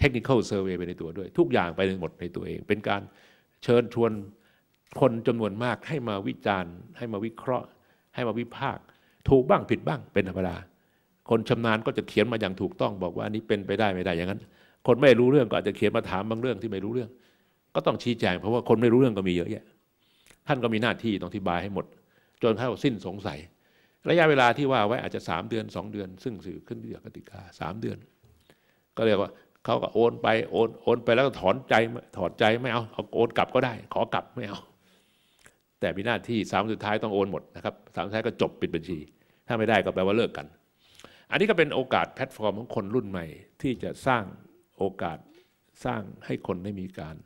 Technical Survey ไปในตัวด้วย ทุกอย่างไปในหมดในตัวเอง เป็นการเชิญชวนคนจำนวนมากให้มาวิจารณ์ ให้มาวิเคราะห์ ให้มาวิพากษ์ถูกบ้างผิดบ้างเป็นธรรมดาคนชำนาญก็จะเขียนมาอย่างถูกต้อง บอกว่านี้เป็นไปได้ไม่ได้อย่างนั้นคนไม่รู้เรื่องก็อาจจะเขียนมาถามบางเรื่องที่ไม่รู้เรื่อง ก็ต้องชี้แจงเพราะว่าคนไม่รู้เรื่องก็มีเยอะแยะท่านก็มีหน้าที่ต้องอธิบายให้หมด จนเข้าสิ้นสงสัย ระยะเวลาที่ว่าไว้อาจจะสามเดือนสองเดือน ซึ่งสื่อขึ้นเดือกติกาสามเดือน ก็เรียกว่าเขาก็โอนไปโอนโอนไปแล้วก็ถอนใจถอนใจ ไม่เอาเอาโอนกลับก็ได้ ขอกลับไม่เอาแต่มีหน้าที่สามสุดท้ายต้องโอนหมดนะครับสามสุดท้ายก็จบปิดบัญชี ถ้าไม่ได้ก็แปลว่าเลิกกัน อันนี้ก็เป็นโอกาสแพลตฟอร์มของคนรุ่นใหม่ที่จะสร้างโอกาสสร้างให้คนได้มีการ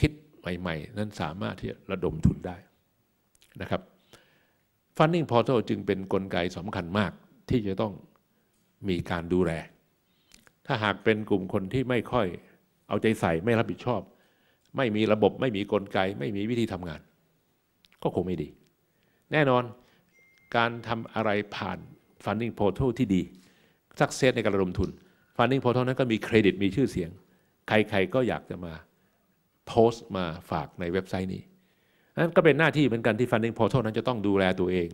คิดใหม่ ๆ นั้นสามารถที่จะระดมทุนได้นะครับ Funding Portal จึงเป็นนกลไกสำคัญมากที่จะต้องมีการดูแล ถ้าหากเป็นกลุ่มคนที่ไม่ค่อยเอาใจใส่ไม่รับผิดชอบ ไม่มีระบบไม่มีกลไกไม่มีวิธีทำงาน ก็คงไม่ดี แน่นอน การทำอะไรผ่าน Funding Portal ที่ดีสักเซสในการระดมทุนฟันดิ้งพอทอานั้นก็มีเครดิตมีชื่อเสียง ใครๆก็อยากจะมาโพสต์มาฝากในเว็บไซต์นี้ นั้นก็เป็นหน้าที่เหมือนกันที่ฟันดิ้งพอเท่ลนั้นจะต้องดูแลตัวเอง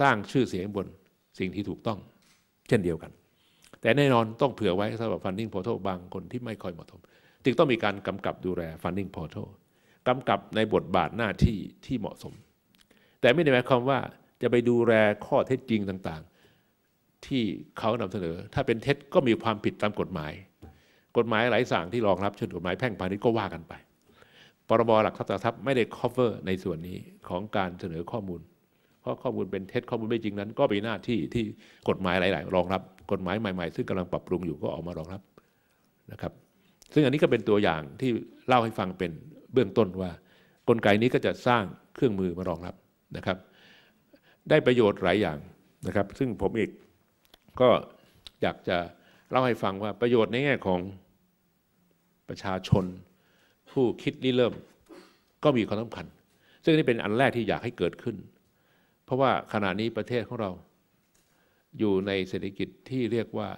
สร้างชื่อเสียงบนสิ่งที่ถูกต้อง เช่นเดียวกัน แต่แน่นอนต้องเผื่อไว้สำหรับฟันดิ้งพอเท่ลบางคนที่ไม่ค่อยเหมาะสมจึงต้องมีการกำกับดูแลฟันดิ้งพอเท่ลกำกับในบทบาทหน้าที่ที่เหมาะสม แต่ไม่ได้หมายความว่าจะไปดูแลข้อเท็จจริงต่างที่เขานำเสนอถ้าเป็นเท็จ ก็มีความผิดตามกฎหมาย กฎหมายหลายสั่งที่รองรับเช่นกฎหมายแพ่งพาณิชย์ก็ว่ากันไป ปรบหลักทรัพย์ไม่ได้ cover ในส่วนนี้ของการเสนอข้อมูล เพราะข้อมูลเป็นเท็จข้อมูลไม่จริงนั้นก็เป็นหน้าที่ที่กฎหมายหลาย ๆ รองรับกฎหมายใหม่ ๆ ซึ่งกำลังปรับปรุงอยู่ก็ออกมารองรับนะครับ ซึ่งอันนี้ก็เป็นตัวอย่างที่เล่าให้ฟังเป็นเบื้องต้นว่า กลไกนี้ก็จะสร้างเครื่องมือมารองรับนะครับ ได้ประโยชน์หลายอย่างนะครับ ซึ่งผมเองก็อยากจะเล่าให้ฟังว่าประโยชน์ในแง่ของประชาชน ผู้คิดริเริ่มก็มีความสำคัญซึ่งนี่เป็นอันแรกที่อยากให้เกิดขึ้น เพราะว่าขณะนี้ประเทศของเราอยู่ในเศรษฐกิจที่เรียกว่า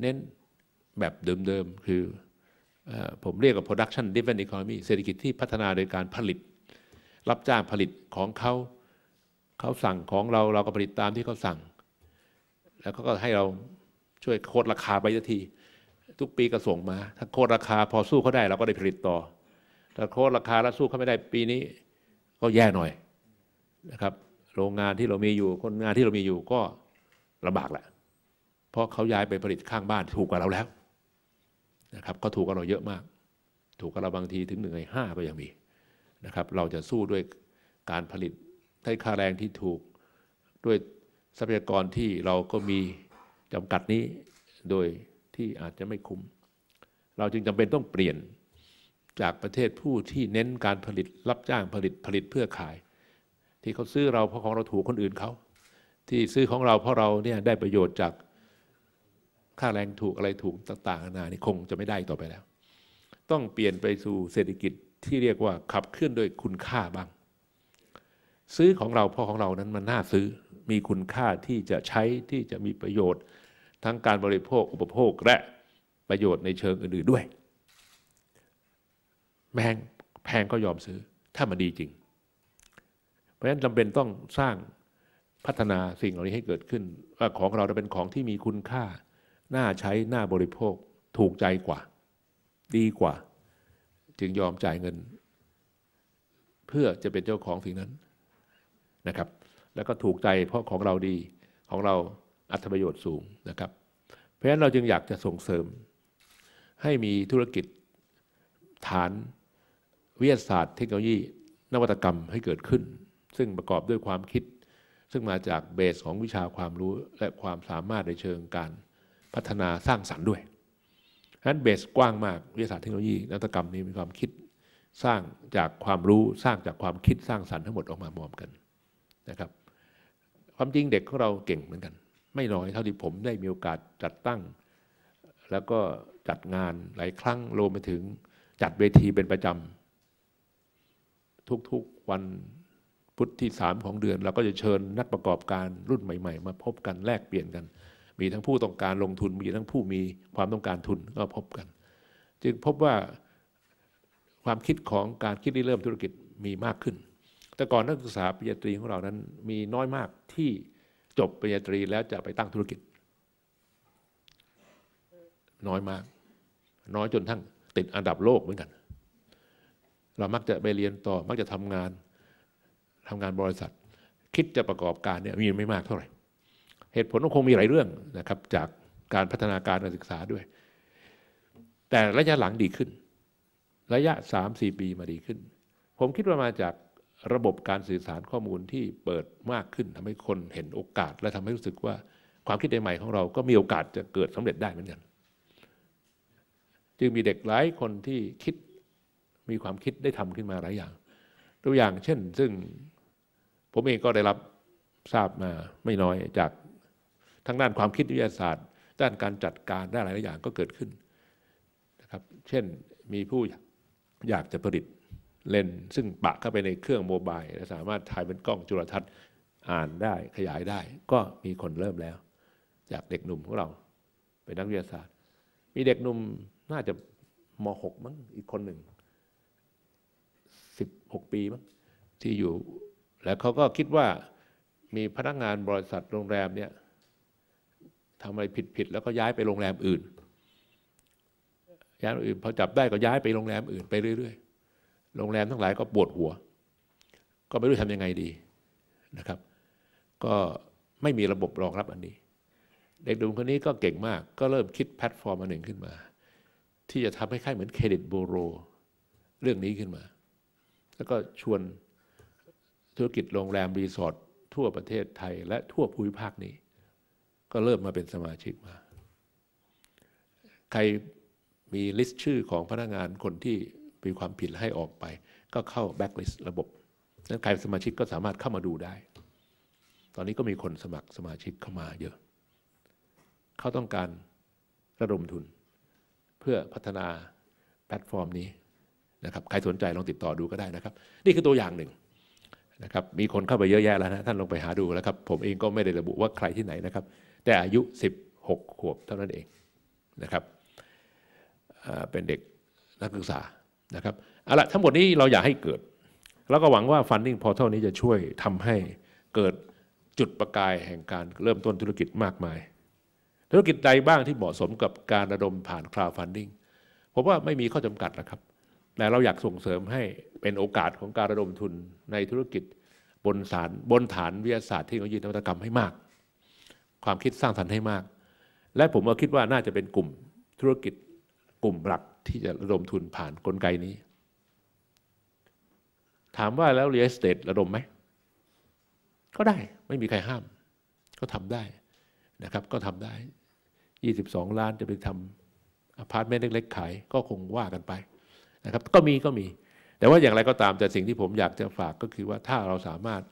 เน้นแบบเดิมๆคือผมเรียกว่า production driven economy เศรษฐกิจที่พัฒนาโดยการผลิต รับจ้างผลิตของเขา เขาสั่งของเราเราก็ผลิตตามที่เขาสั่งแล้วเขาก็ให้เราช่วยโคตรราคาไปสักที ทุกปีก็ส่งมา ถ้าโคตรราคาพอสู้เขาได้เราก็ได้ผลิตต่อ ถ้าโคตรราคาแล้วสู้เขาไม่ได้ปีนี้ ก็แย่หน่อยนะครับ โรงงานที่เรามีอยู่คนงานที่เรามีอยู่ก็ลำบากแหละ เพราะเขาย้ายไปผลิตข้างบ้านถูกกว่าเราแล้วนะครับเขาถูกกว่าเราเยอะมาก ถูกกว่าเราบางทีถึงหนึ่งในห้าก็ยังมีนะครับ เราจะสู้ด้วยการผลิตให้ค่าแรงที่ถูกด้วยทรัพยากรที่เราก็มีจำกัดนี้โดยที่อาจจะไม่คุ้ม เราจึงจำเป็นต้องเปลี่ยนจากประเทศผู้ที่เน้นการผลิตรับจ้างผลิต ผลิตเพื่อขาย ที่เขาซื้อเราเพราะของเราถูกคนอื่นเขา ที่ซื้อของเราเพราะเราเนี่ยได้ประโยชน์จากค่าแรงถูกอะไรถูกต่างๆนานานี่คงจะไม่ได้ต่อไปแล้ว ต้องเปลี่ยนไปสู่เศรษฐกิจที่เรียกว่าขับเคลื่อนโดยคุณค่าบ้าง ซื้อของเราเพราะของเรานั้นมันน่าซื้อมีคุณค่าที่จะใช้ที่จะมีประโยชน์ ทั้งการบริโภคอุปโภคและประโยชน์ในเชิงอื่นๆ ด้วยแพงแพงก็ยอมซื้อถ้ามันดีจริง เพราะฉะนั้นจำเป็นต้องสร้างพัฒนาสิ่งเหล่านี้ให้เกิดขึ้นว่าของเราจะเป็นของที่มีคุณค่าน่าใช้น่าบริโภคถูกใจกว่า ดีกว่า จึงยอมจ่ายเงิน เพื่อจะเป็นเจ้าของสิ่งนั้นนะครับแล้วก็ถูกใจเพราะของเราดีของเราอัตประโยชน์สูงนะครับ เพราะฉะนั้นเราจึงอยากจะส่งเสริม ให้มีธุรกิจ ฐาน วิทยาศาสตร์ เทคโนโลยี นวัตกรรมให้เกิดขึ้น ซึ่งประกอบด้วยความคิด ซึ่งมาจากเบสของวิชาความรู้และความสามารถในเชิงการพัฒนาสร้างสรรค์ด้วยฉะนั้นเบสกว้างมาก วิทยาศาสตร์เทคโนโลยีนวัตกรรมนี้มีความคิด สร้างจากความรู้สร้างจากความคิดสร้างสรรค์ทั้งหมดออกมารวมกันนะครับความจริงเด็กของเราเก่งเหมือนกัน ไม่น้อย เท่าที่ผมได้มีโอกาสจัดตั้ง แล้วก็จัดงานหลายครั้งรวมไปถึงจัดเวทีเป็นประจำทุกๆวันพุธที่สามของเดือนเราก็จะเชิญนักประกอบการรุ่นใหม่ ๆ มาพบกันแลกเปลี่ยนกัน มีทั้งผู้ต้องการลงทุนมีทั้งผู้มีความต้องการทุนก็พบกัน จึงพบว่าความคิดของการคิดี่เริ่มธุรกิจมีมากขึ้นแต่ก่อนนักศึกษาปริญญาตรีของเรานั้นมีน้อยมากที่จบปริญญาตรีแล้วจะไปตั้งธุรกิจ น้อยมาก น้อยจนทั้งติดอันดับโลกเหมือนกัน เรามักจะไปเรียนต่อมักจะทำงานทำงานบริษัท คิดจะประกอบการเนี่ยมีไม่มากเท่าไหร่ เหตุผลก็คงมีหลายเรื่องนะครับจากการพัฒนาการการศึกษาด้วย แต่ระยะหลังดีขึ้น ระยะสามสี่ปีมาดีขึ้น ผมคิดว่ามาจากระบบการสื่อสารข้อมูลที่เปิดมากขึ้น ทำให้คนเห็นโอกาสและทำให้รู้สึกว่าความคิดใหม่ของเราก็มีโอกาสจะเกิดสำเร็จได้เหมือนกันจึงมีเด็กหลายคนที่คิดมีความคิดได้ทำขึ้นมาหลายอย่าง ตัวอย่างเช่นซึ่งผมเองก็ได้รับทราบมาไม่น้อยจากทางด้านความคิดวิทยาศาสตร์ ด้านการจัดการด้านหลายอย่างก็เกิดขึ้นนะครับ เช่นมีผู้อยากจะผลิตเลนซึ่งปะเข้าไปในเครื่องโมบายและสามารถถ่ายเป็นกล้องจุลทรรศน์อ่านได้ขยายได้ ก็มีคนเริ่มแล้ว จากเด็กหนุ่มของเราเป็นนักวิทยาศาสตร์ มีเด็กหนุ่มน่าจะม .6 มั้งอีกคนหนึ่ง16 ปีมั้งที่อยู่ แล้วเขาก็คิดว่า มีพนักงานบริษัทโรงแรมเนี่ยทำอะไรผิดๆแล้วก็ย้ายไปโรงแรมอื่นย้ายอื่นพอจับได้ก็ย้ายไปโรงแรมอื่นไปเรื่อยๆโรงแรมทั้งหลายก็ปวดหัว ก็ไม่รู้ทำยังไงดีนะครับ ก็ไม่มีระบบรองรับอันนี้ เด็กดุมคนนี้ก็เก่งมาก ก็เริ่มคิดแพลตฟอร์มอันหนึ่งขึ้นมา ที่จะทำให้ค่ายเหมือนเครดิตบูโรเรื่องนี้ขึ้นมา แล้วก็ชวนธุรกิจโรงแรมรีสอร์ททั่วประเทศไทย และทั่วภูมิภาคนี้ ก็เริ่มมาเป็นสมาชิกมา ใครมีลิสต์ชื่อของพนักงานคนที่มีความผิดให้ออกไป ก็เข้าแบ็กลิสต์ระบบนั้นใครสมาชิกก็สามารถเข้ามาดูได้ ตอนนี้ก็มีคนสมัครสมาชิกเข้ามาเยอะ เขาต้องการระดมทุน เพื่อพัฒนาแพลตฟอร์มนี้นะครับ ใครสนใจลองติดต่อดูก็ได้นะครับ นี่คือตัวอย่างหนึ่งนะครับ มีคนเข้าไปเยอะแยะแล้วนะท่านลองไปหาดูแล้วครับ ผมเองก็ไม่ได้ระบุว่าใครที่ไหนนะครับ แต่อายุ 16ขวบเท่านั้นเองนะครับ เป็นเด็กนักศึกษานะครับเอาละทั้งหมดนี้เราอยากให้เกิด แล้วก็หวังว่า Funding Portal นี้จะช่วยทำให้เกิดจุดประกายแห่งการเริ่มต้นธุรกิจมากมาย ธุรกิจใดบ้างที่เหมาะสมกับการระดมผ่าน c l o u d f u n d i n g ผมว่าไม่มีข้อจำกัดนะครับ แต่เราอยากส่งเสริมให้เป็นโอกาสของการระดมทุนในธุรกิจ บนสารบนฐานวิทยาศาสตร์เทคโนโลยีนวัตกรรมให้มาก ความคิดสร้างสรรค์ให้มาก และผมก็คิดว่าน่าจะเป็นกลุ่มธุรกิจกลุ่มหลักที่จะระดมทุนผ่านกลไกนี้ ถามว่าแล้วเรียสเตทระดมไหม ก็ได้ไม่มีใครห้าม ก็ทำได้นะครับ ก็ทำได้ 22 ล้านจะไปทำอพาร์ตเมนต์เล็ก ๆ ขาย ก็คงว่ากันไปนะครับ ก็มีก็มี แต่ว่าอย่างไรก็ตาม แต่สิ่งที่ผมอยากจะฝากก็คือว่าถ้าเราสามารถ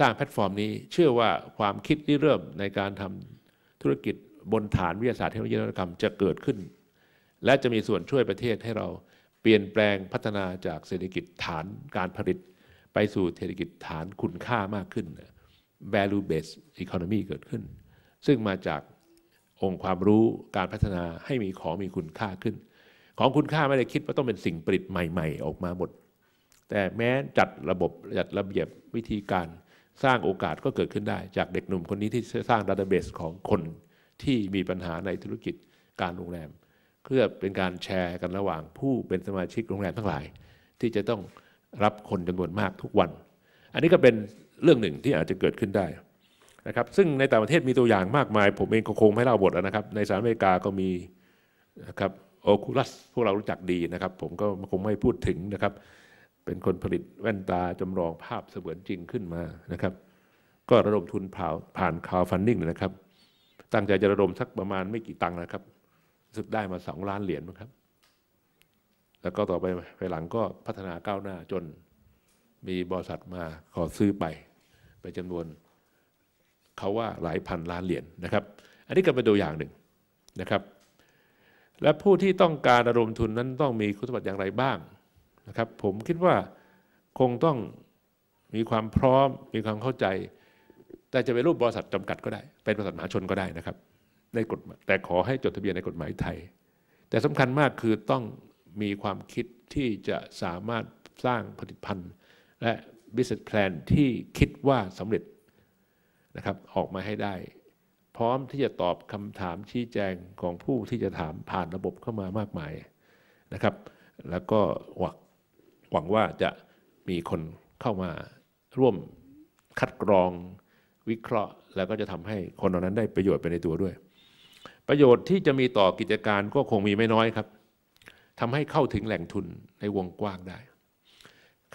สร้างแพลตฟอร์มนี้ เชื่อว่าความคิดที่เริ่มในการทำธุรกิจบนฐานวิทยาศาสตร์เทคโนโลยีนวัตกรรมจะเกิดขึ้นและจะมีส่วนช่วยประเทศให้เราเปลี่ยนแปลงพัฒนาจากเศรษฐกิจฐานการผลิต ไปสู่เศรษฐกิจฐานคุณค่ามากขึ้น value based economy เกิดขึ้น ซึ่งมาจากองค์ความรู้การพัฒนาให้มีของมีคุณค่าขึ้น ของคุณค่าไม่ได้คิดว่าต้องเป็นสิ่งผลิตใหม่ๆ ออกมาหมด แต่แม้จัดระบบจัดระเบียบวิธีการสร้างโอกาสก็เกิดขึ้นได้ จากเด็กหนุ่มคนนี้ที่สร้างดัตเตอร์เบสของคนที่มีปัญหาในธุรกิจการโรงแรมพื่อเป็นการแชร์กันระหว่างผู้เป็นสมาชิกโรงแรมทั้งหลาย ที่จะต้องรับคนจำนวนมากทุกวัน อันนี้ก็เป็นเรื่องหนึ่งที่อาจจะเกิดขึ้นได้นะครับ ซึ่งในต่างประเทศมีตัวอย่างมากมาย ผมเองก็คงไม่เล่าบทนะครับ ในสหรัฐอเมริกาก็มีนะครับโอคูลัสพวกเรารู้จักดีนะครับ ผมก็คงไม่พูดถึงนะครับ เป็นคนผลิตแว่นตาจาลองภาพเสมือนจริงขึ้นมานะครับ ก็ระดมทุนผ่านผ่านคาวฟันดิ้งนะครับตั้งใจจะระดมสักประมาณไม่กี่ตังค์นะครับสึกได้มาสองล้านเหรียญนะครับ แล้วก็ต่อไปไปหลังก็พัฒนาก้าวหน้าจนมีบริษัทมาขอซื้อไปไปจำนวนเขาว่าหลายพันล้านเหรียญนนะครับ อันนี้ก็เป็นตัวอย่างหนึ่งนะครับ และผู้ที่ต้องการอารมณ์ทุนนั้นต้องมีคุณสมบัติอย่างไรบ้างนะครับ ผมคิดว่าคงต้องมีความพร้อม มีความเข้าใจ แต่จะเป็นรูปบริษัทจำกัดก็ได้ เป็นบริษัทมหาชนก็ได้นะครับในกฎแต่ขอให้จดทะเบียนในกฎหมายไทย แต่สำคัญมากคือต้องมีความคิดที่จะสามารถสร้างผลิตภัณฑ์ และ business plan ที่คิดว่าสำเร็จนะครับ ออกมาให้ได้ พร้อมที่จะตอบคำถามชี้แจงของผู้ที่จะถามผ่านระบบเข้ามามากมายนะครับ แล้วก็หวังหวังว่าจะมีคนเข้ามาร่วมคัดกรองวิเคราะห์ แล้วก็จะทำให้คนเหล่านั้นได้ประโยชน์ไปในตัวด้วยประโยชน์ที่จะมีต่อกิจการก็คงมีไม่น้อยครับ ทำให้เข้าถึงแหล่งทุนในวงกว้างได้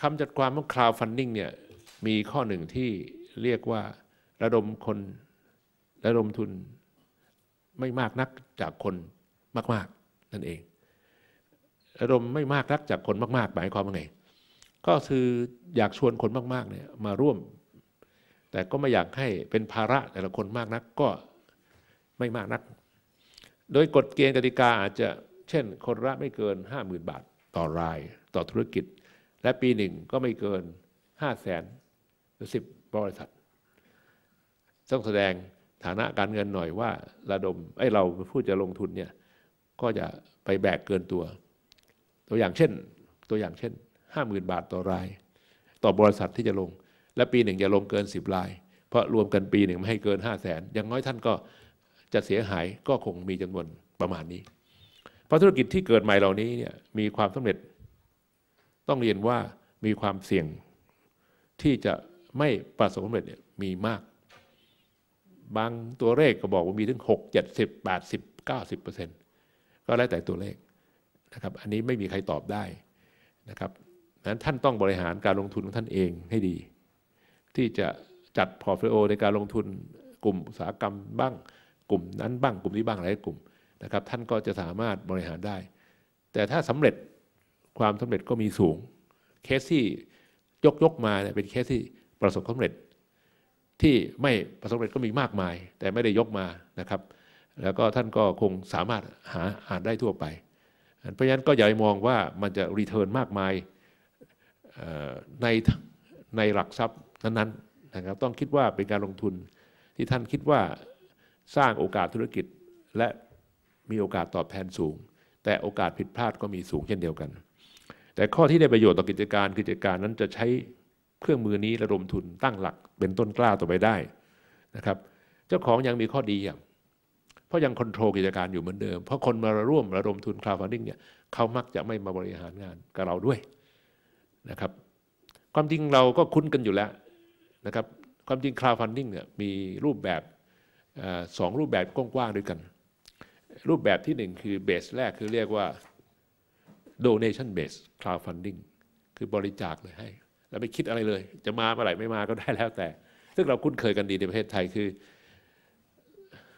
คำจัดความของ crowdfunding เนี่ย มีข้อหนึ่งที่เรียกว่าระดมคนระดมทุน ไม่มากนักจากคนมากๆนั่นเอง ระดมไม่มากนักจากคนมากๆหมายความว่าไง ก็คืออยากชวนคนมากๆเนี่ยมาร่วม แต่ก็ไม่อยากให้เป็นภาระ แต่ละคนมากนักก็ไม่มากนักโดยกฎเกณฑ์กติกาอาจจะเช่นคนละไม่เกิน 50,000บาทต่อรายต่อธุรกิจและปีหนึ่งก็ไม่เกิน5 0 0แสนหรือ10 บริษัท ต้องแสดงฐานะการเงินหน่อยว่า ระดมไอ้เราพูดจะลงทุนเนี่ยก็จะไปแบกเกินตัว ตัวอย่างเช่นตัวอย่างเช่น50,000บาทต่อราย ต่อบริษัทที่จะลง และปีหนึ่งจะลงเกิน 10ราย เพราะรวมกันปีหนึ่งไม่ให้เกิน5 0 0แสนอย่างน้อยท่านก็จะเสียหายก็คงมีจำนวนประมาณนี้ เพราะธุรกิจที่เกิดใหม่เหล่านี้เนี่ย มีความสำเร็จ ต้องเรียนว่ามีความเสี่ยงที่จะไม่ประสบผลสำเร็จนี่ยมีมาก บางตัวเลขก็บอกว่ามีถึง6 70 80 90เปอร์เซ็นต์ก็แล้วแต่ตัวเลขนะครับ อันนี้ไม่มีใครตอบได้นะครับนั้นท่านต้องบริหารการลงทุนของท่านเองให้ดี ที่จะจัดพอร์ตโฟลิโอในการลงทุน กลุ่มอุตสาหกรรมบ้างกลุ่มนั้นบ้างกลุ่มนี้บ้างหลายกลุ่มนะครับท่านก็จะสามารถบริหารได้ แต่ถ้าสำเร็จความสำเร็จก็มีสูงเคสที่ยกยกมาเนี่ยเป็นเคสที่ประสบความสำเร็จ ที่ไม่ประสบสำเร็จก็มีมากมาย แต่ไม่ได้ยกมานะครับ แล้วก็ท่านก็คงสามารถหาอ่านได้ทั่วไป เพราะฉะนั้นก็อย่าไปมองว่ามันจะรีเทิร์นมากมายในในหลักทรัพย์นั้นๆนะครับต้องคิดว่าเป็นการลงทุนที่ท่านคิดว่าสร้างโอกาสธุรกิจและมีโอกาสตอบแทนสูง แต่โอกาสผิดพลาดก็มีสูงเช่นเดียวกัน แต่ข้อที่ได้ประโยชน์ต่อกิจการ กิจการนั้นจะใช้เครื่องมือนี้ระดมทุนตั้งหลักเป็นต้นกล้าต่อไปได้นะครับ เจ้าของยังมีข้อดีอย่างเพราะยังคอนโทรลกิจการอยู่เหมือนเดิม เพราะคนมาร่วมระดมทุนคลาวด์ฟันดิ้งเนี่ยเขามักจะไม่มาบริหารงานกับเราด้วยนะครับ ความจริงเราก็คุ้นกันอยู่แล้วนะครับ ความจริงคลาวด์ฟันดิ้งเนี่ยมีรูปแบบสองรูปแบบกว้างๆด้วยกัน รูปแบบที่หนึ่งคือเบสแรกคือเรียกว่า donation b a s e crowdfunding คือบริจาคเลยให้ แล้วไม่คิดอะไรเลย จะมาเมื่อไหร่ไม่มาก็ได้แล้วแต่ ซึ่งเราคุ้นเคยกันดีในประเทศไทยคือ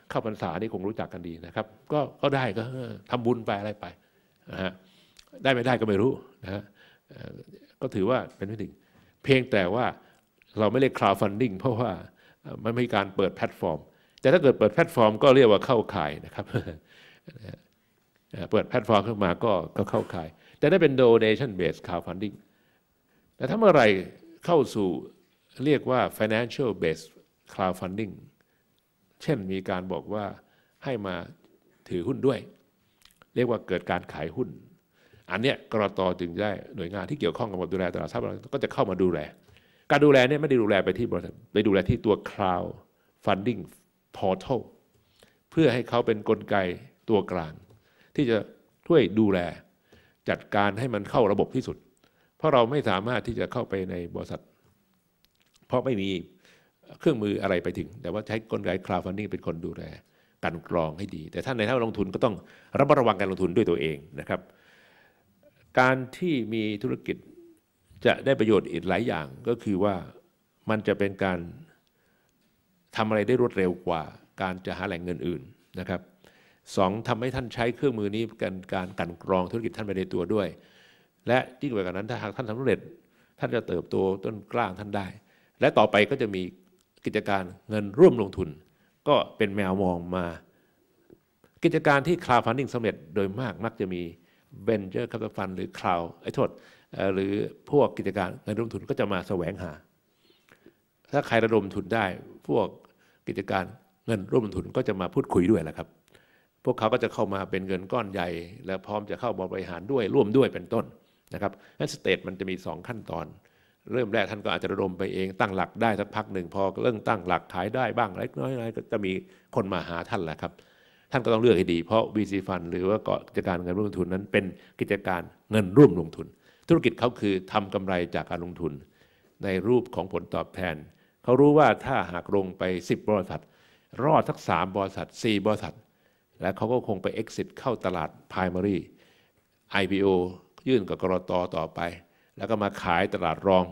เข้าพรรษานี่คงรู้จักกันดีนะครับ ก็ก็ได้ก็ทำบุญไปอะไรไปนะฮะได้ไม่ได้ก็ไม่รู้นะฮะก็ถือว่าเป็นวิธีเพียงแต่ว่าเราไม่เรียก crowdfunding เพราะว่ามันไม่มีการเปิดแพลตฟอร์มแต่ถ้าเกิดเปิดแพลตฟอร์มก็เรียกว่าเข้าข่ายนะครับ เปิดแพลตฟอร์มขึ้นมาก็ก็เข้าข่าย แต่ถ้าเป็น donation based crowdfunding แต่ถ้าเมื่อไรเข้าสู่เรียกว่า financial based crowdfunding เช่นมีการบอกว่าให้มาถือหุ้นด้วย เรียกว่าเกิดการขายหุ้น อันเนี้ยกรตจึงได้หน่วยงานที่เกี่ยวข้องกับดูแลตลาดทรัพย์ก็จะเข้ามาดูแล การดูแลเนี่ยไม่ได้ดูแลไปที่บริษัทไปดูแลที่ตัว crowdfunding Portal เพื่อให้เขาเป็นนกลไกตัวกลาง ที่จะช่วยดูแล จัดการให้มันเข้าระบบที่สุด เพราะเราไม่สามารถที่จะเข้าไปในบริษัท เพราะไม่มีเครื่องมืออะไรไปถึง แต่ว่าใช้กลไกคลาวฟันนีงเป็นคนดูแลกันกรองให้ดี แต่ท่านในท่าลงทุนก็ต้องระมัดระวังการลงทุนด้วยตัวเองนะครับ การที่มีธุรกิจจะได้ประโยชน์อีกหลายอย่างก็คือว่ามันจะเป็นการทำอะไรได้รวดเร็วกว่าการจะหาแหล่งเงินอื่นนะครับสองทำให้ท่านใช้เครื่องมือนี้กันการกันกรองธุรกิจท่านไปในตัวด้วย และยิ่งไปกว่านั้นถ้าหากท่านสำเร็จท่านจะเติบโตต้นกล้าท่านได้ และต่อไปก็จะมีกิจการเงินร่วมลงทุน ก็เป็นแมวมองมา กิจการที่คลาวฟันดิ้งสำเร็จโดยมากมักจะมีเบนเจอร์คัพเปอร์ฟันหรือคลาวไอ้โทษหรือพวกกิจการเงินร่วมทุนก็จะมาแสวงหา ถ้าใครระดมทุนได้พวกกิจการเงินร่วมลงทุนก็จะมาพูดคุยด้วยแหละครับ พวกเขาก็จะเข้ามาเป็นเงินก้อนใหญ่ และพร้อมจะเข้าบริหารด้วยร่วมด้วยเป็นต้นนะครับงั้นสเตทมันจะมี 2 ขั้นตอน เริ่มแรกท่านก็อาจจะระดมไปเองตั้งหลักได้สักพักหนึ่งพอเรื่องตั้งหลักขายได้บ้างเล็กน้อยอะไรก็จะมีคนมาหาท่านแหละครับ ท่านก็ต้องเลือกให้ดี เพราะ VC Fund หรือว่ากิจการเงินร่วมลงทุนนั้นเป็นกิจการเงินร่วมลงทุน ธุรกิจเขาคือทำกำไรจากการลงทุน ในรูปของผลตอบแทนเขารู้ว่าถ้าหากลงไป 10 บริษัทรอดทัสามบริษัท4บริษัทและเขาก็คงไป exit เข้าตลาด primary IPO ยื่นกับกรตต่อไป แล้วก็มาขายตลาดรอง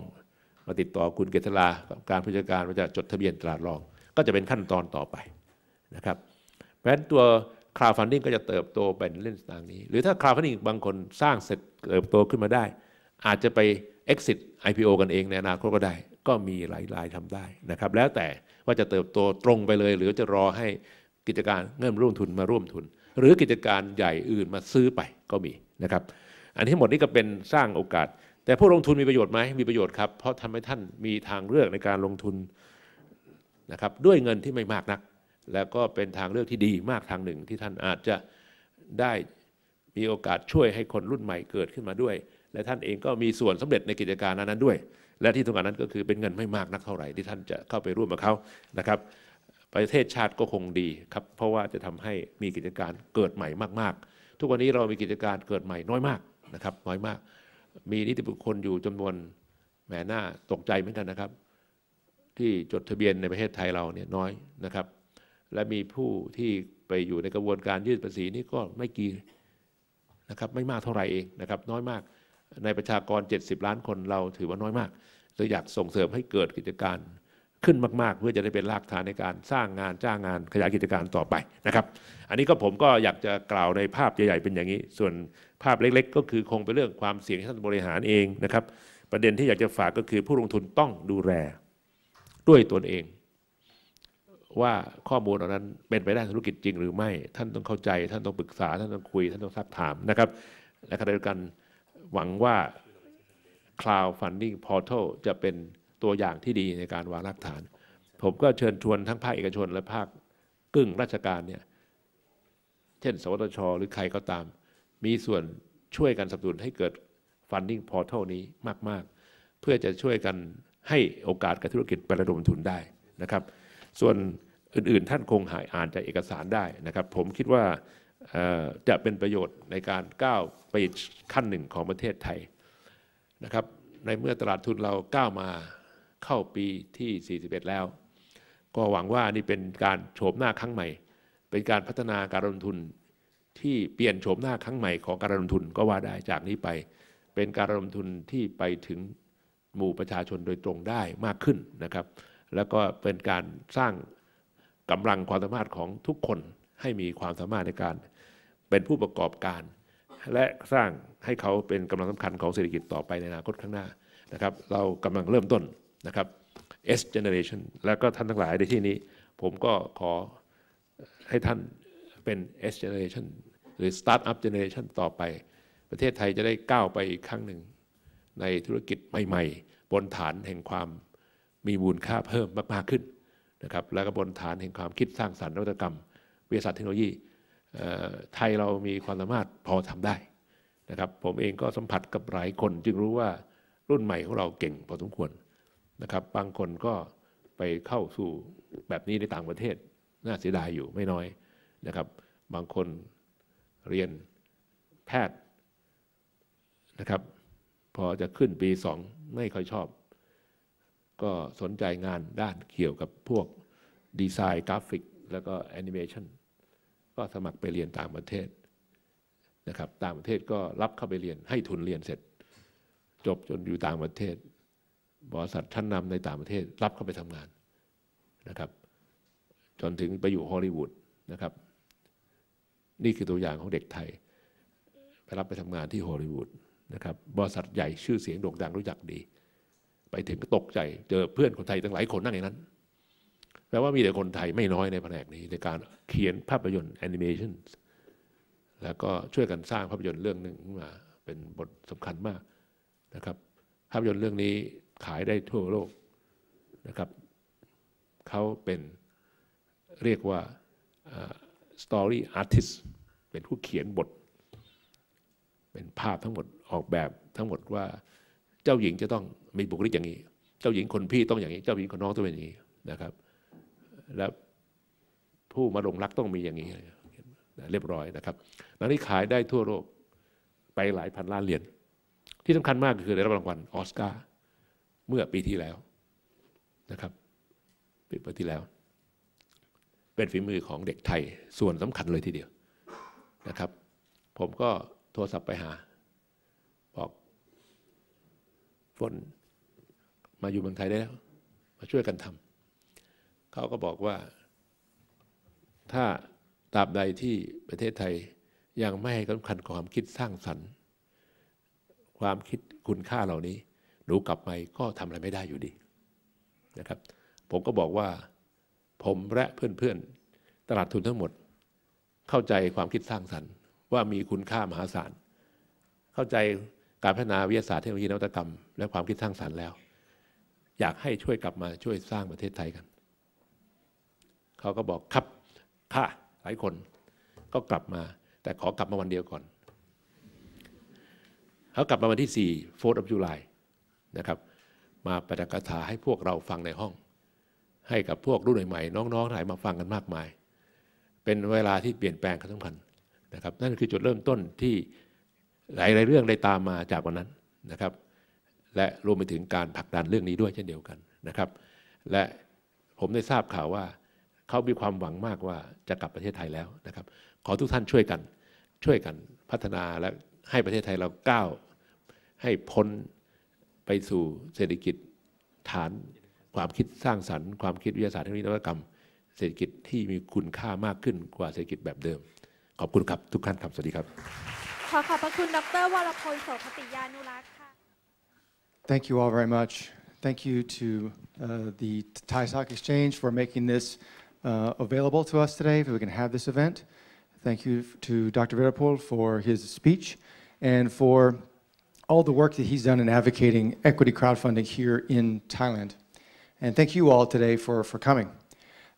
มาติดต่อคุณเกษลาการผู้จัดการว่าจะจดทะเบียนตลาดรองก็จะเป็นขั้นตอนต่อไปนะครับเพราะฉะนั้นตัว c l o u d f u n d i n g ก็จะเติบโตเป็นเล่นต่างนี้ หรือถ้า c l o u d f u n d i n g บางคนสร้างเสร็จเติบโตขึ้นมาได้ อาจจะไป exit IPO กันเองในอนาคตก็ได้ก็มีหลายรายทำได้นะครับแล้วแต่ว่าจะเติบโตตรงไปเลย หรือจะรอให้กิจการเงินร่วมทุนมาร่วมทุน หรือกิจการใหญ่อื่นมาซื้อไปก็มีนะครับอันนี้หมดนี้ก็เป็นสร้างโอกาส แต่ผู้ลงทุนมีประโยชน์ไหมมีประโยชน์ครับเพราะทำให้ท่านมีทางเลือกในการลงทุนนะครับด้วยเงินที่ไม่มากนัก แล้วก็เป็นทางเลือกที่ดีมากทางหนึ่งที่ท่านอาจจะได้มีโอกาสช่วยให้คนรุ่นใหม่เกิดขึ้นมาด้วย และท่านเองก็มีส่วนสำเร็จในกิจการนั้นด้วยและที่ตรงันั้นก็คือเป็นเงินไม่มากนักเท่าไหร่ ที่ท่านจะเข้าไปร่วมกับเขานะครับ ประเทศชาติก็คงดีครับ เพราะว่าจะทำให้มีกิจการเกิดใหม่มากๆ ทุกวันนี้เรามีกิจการเกิดใหม่น้อยมากนะครับ น้อยมาก มีนิติบุคคลอยู่จำนวนแหมหน้าตกใจเหมือนกันนะครับ ที่จดทะเบียนในประเทศไทยเราเนี่ยน้อยนะครับ และมีผู้ที่ไปอยู่ในกระบวนการยื่นภาษีนี่ก็ไม่กี่นะครับ ไม่มากเท่าไหร่เองนะครับ น้อยมากในประชากร 70 ล้านคนเราถือว่าน้อยมากเราอยากส่งเสริมให้เกิดกิจการขึ้นมาก ๆ เพื่อจะได้เป็นรากฐานในการสร้างงานจ้างงานขยายกิจการต่อไปนะครับ อันนี้ก็ผมก็อยากจะกล่าวในภาพใหญ่ๆ เป็นอย่างนี้ ส่วนภาพเล็กๆก็คือคงเป็นเรื่องความเสี่ยงที่ท่านบริหารเองนะครับ ประเด็นที่อยากจะฝากก็คือผู้ลงทุนต้องดูแล ด้วยตนเอง ว่าข้อมูลเหล่านั้นเป็นไปได้ธุรกิจจริงหรือไม่ท่านต้องเข้าใจท่านต้องปรึกษาท่านต้องคุยท่านต้องซักถามนะครับ และขณะเดียวกันหวังว่า Cloud Funding Portal จะเป็นตัวอย่างที่ดีในการวางรากฐาน ผมก็เชิญชวนทั้งภาคเอกชนและภาคกึ่งราชการเนี่ยเช่นสวทช หรือใครก็ตาม มีส่วนช่วยกันสนับสนุนให้เกิด Funding Portal นี้มาก ๆ เพื่อจะช่วยกันให้โอกาสกับธุรกิจไประดมทุนได้นะครับ ส่วนอื่นๆท่านคงหายอ่านจากเอกสารได้นะครับ ผมคิดว่าจะเป็นประโยชน์ในการก้าวไปขั้นหนึ่งของประเทศไทยนะครับในเมื่อตลาดทุนเราก้าวมาเข้าปีที่ 41 แล้ว ก็หวังว่านี่เป็นการโฉมหน้าครั้งใหม่ เป็นการพัฒนาการลงทุนที่เปลี่ยนโฉมหน้าครั้งใหม่ของการลงทุนก็ว่าได้จากนี้ไป เป็นการลงทุนที่ไปถึงหมู่ประชาชนโดยตรงได้มากขึ้นนะครับแล้วก็เป็นการสร้างกำลังความสามารถของทุกคนให้มีความสามารถในการเป็นผู้ประกอบการและสร้างให้เขาเป็นกำลังสำคัญของเศรษฐกิจต่อไปในอนาคตข้างหน้านะครับเรากำลังเริ่มต้นนะครับ S generation แล้วก็ท่านทั้งหลายในที่นี้ ผมก็ขอให้ท่านเป็น S generation หรือ Start up generation ต่อไป ประเทศไทยจะได้ก้าวไปอีกครั้งหนึ่งในธุรกิจใหม่ๆ บนฐานแห่งความมีมูลค่าเพิ่มมากๆขึ้นนะครับและก็บนฐานแห่งความคิดสร้างสรรค์นวัตกรรม วิทยาศาสตร์เทคโนโลยีไทยเรามีความสามารถพอทำได้นะครับผมเองก็สัมผัสกับหลายคน จึงรู้ว่ารุ่นใหม่ของเราเก่งพอสมควรนะครับบางคนก็ไปเข้าสู่แบบนี้ในต่างประเทศน่าเสียดายอยู่ไม่น้อยนะครับบางคนเรียนแพทย์นะครับพอจะขึ้นปีสองไม่ค่อยชอบ ก็สนใจงานด้านเกี่ยวกับพวกดีไซน์กราฟิกแล้วก็แอนิเมชันก็สมัครไปเรียนต่างประเทศนะครับ ต่างประเทศก็รับเข้าไปเรียนให้ทุนเรียนเสร็จ จบจนอยู่ต่างประเทศบริษัทชั้นนำในต่างประเทศ รับเข้าไปทำงานนะครับ จนถึงไปอยู่ฮอลลีวูดนะครับนี่คือตัวอย่างของเด็กไทย ไปรับไปทำงานที่ฮอลลีวูดนะครับบริษัทใหญ่ชื่อเสียงโด่งดังรู้จักดี ไปถึงก็ตกใจ เจอเพื่อนคนไทยตั้งหลายคนนั่งอย่างนั้นแปลว่ามีแต่คนไทยไม่น้อยในแผนกนี้ ในการเขียนภาพยนตร์แอนิเมชันแล้วก็ช่วยกันสร้างภาพยนตร์เรื่องหนึ่งขึ้นมาเป็นบทสำคัญมากนะครับ ภาพยนตร์เรื่องนี้ขายได้ทั่วโลกนะครับ เขาเป็นเรียกว่า story artist เป็นผู้เขียนบท เป็นภาพทั้งหมดออกแบบทั้งหมดว่าเจ้าหญิงจะต้องมีบุคลิกอย่างนี้ เจ้าหญิงคนพี่ต้องอย่างนี้ เจ้าหญิงคนน้องต้องเป็นอย่างนี้นะครับและผู้มาลงรักต้องมีอย่างนี้ เรียบร้อยนะครับ นังนี้ขายได้ทั่วโลกไปหลายพันล้านเหรียญ ที่สำคัญมากก็คือได้รับรางวัลออสการ์เมื่อปีที่แล้วนะครับปีที่แล้ว เป็นฝีมือของเด็กไทยส่วนสำคัญเลยทีเดียวนะครับ ผมก็โทรศัพท์ไปหา บอกฝนมาอยู่เมืองไทยได้แล้ว มาช่วยกันทำเขาก็บอกว่า ถ้าตราบใดที่ประเทศไทยยังไม่ให้สำคัญความคิดสร้างสรรค์ ความคิดคุณค่าเหล่านี้หนูกลับไปก็ทำอะไรไม่ได้อยู่ดีนะครับ ผมก็บอกว่าผมและเพื่อนๆตลาดทุนทั้งหมด เข้าใจความคิดสร้างสรรค์ว่ามีคุณค่ามหาศาลเข้าใจการพัฒนาวิทยาศาสตร์เทคโนโลยีนวัตกรรมและความคิดสร้างสรรค์แล้ว อยากให้ช่วยกลับมาช่วยสร้างประเทศไทยกันเขาก็บอกครับ ค่ะ หลายคนก็กลับมา แต่ขอกลับมาวันเดียวก่อน เขากลับมาวันที่4 4อฟ j ูไลนะครับ มาประกาถาให้พวกเราฟังในห้อง ให้กับพวกรุ่นใหม่ น้อง ๆ หลายมาฟังกันมากมาย เป็นเวลาที่เปลี่ยนแปลงคัั้งคัญนะครับ นั่นคือจุดเริ่มต้นที่หลายๆเรื่องได้ตามมาจากวันนั้นนะครับ และรวมไปถึงการผลักดันเรื่องนี้ด้วยเช่นเดียวกันนะครับ และผมได้ทราบข่าวว่าเขา มี ความ หวัง มาก ว่า จะ กลับ ประเทศไทย แล้ว นะครับ ขอ ทุกท่าน ช่วย กัน ช่วย กัน พัฒนา และ ให้ ประเทศไทย เรา ก้าว ให้ พ้น ไป สู่ เศรษฐกิจ ฐาน ความ คิด สร้างสรรค์ ความ คิด วิทยาศาสตร์เทคโนโลยีนวัตกรรม เศรษฐกิจ ที่ มี คุณค่า มาก ขึ้น กว่า เศรษฐกิจ แบบ เดิม ขอบคุณ ครับ ทุกท่านครับสวัสดี ครับ ขอ ขอบพระคุณ ดร วรพลโสภติยานุรักษ์ ค่ะ Thank you all very much. Thank you to uh, the Thai Stock Exchange for making this Uh, available to us today, if we can have this event. Thank you to Dr. Verapol for his speech and for all the work that he's done in advocating equity crowdfunding here in Thailand. And thank you all today for, for coming.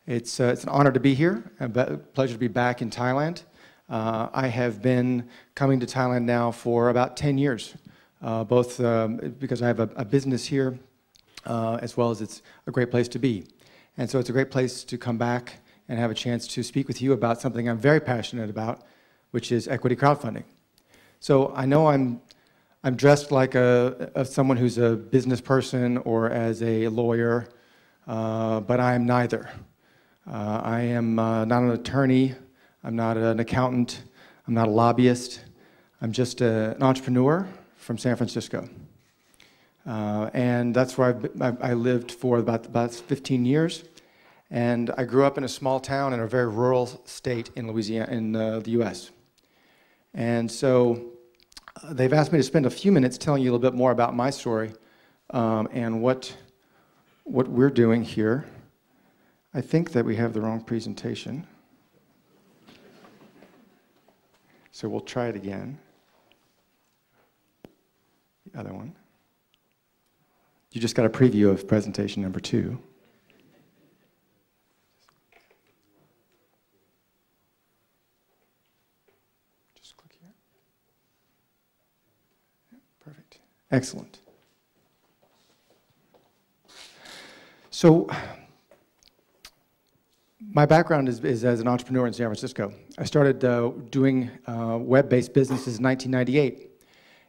It's, uh, it's an honor to be here, a pleasure to be back in Thailand. Uh, I have been coming to Thailand now for about 10 years, uh, both um, because I have a, a business here, uh, as well as it's a great place to be. And so it's a great place to come back and have a chance to speak with you about something I'm very passionate about, which is equity crowdfunding. So I know I'm, I'm dressed like a, a someone who's a business person or as a lawyer, uh, but I am neither. Uh, I am uh, not an attorney, I'm not an accountant, I'm not a lobbyist, I'm just a, an entrepreneur from San Francisco. Uh, and that's where I've, i lived for about, about 15 years. And I grew up in a small town in a very rural state in Louisiana, in uh, the US. And so uh, they've asked me to spend a few minutes telling you a little bit more about my story um, and what, what we're doing here. I think that we have the wrong presentation. So we'll try it again. The other one. You just got a preview of presentation number two. Just click here. Perfect. Excellent. So, my background is, is, as an entrepreneur in San Francisco. I started uh, doing uh, web-based businesses in 1998.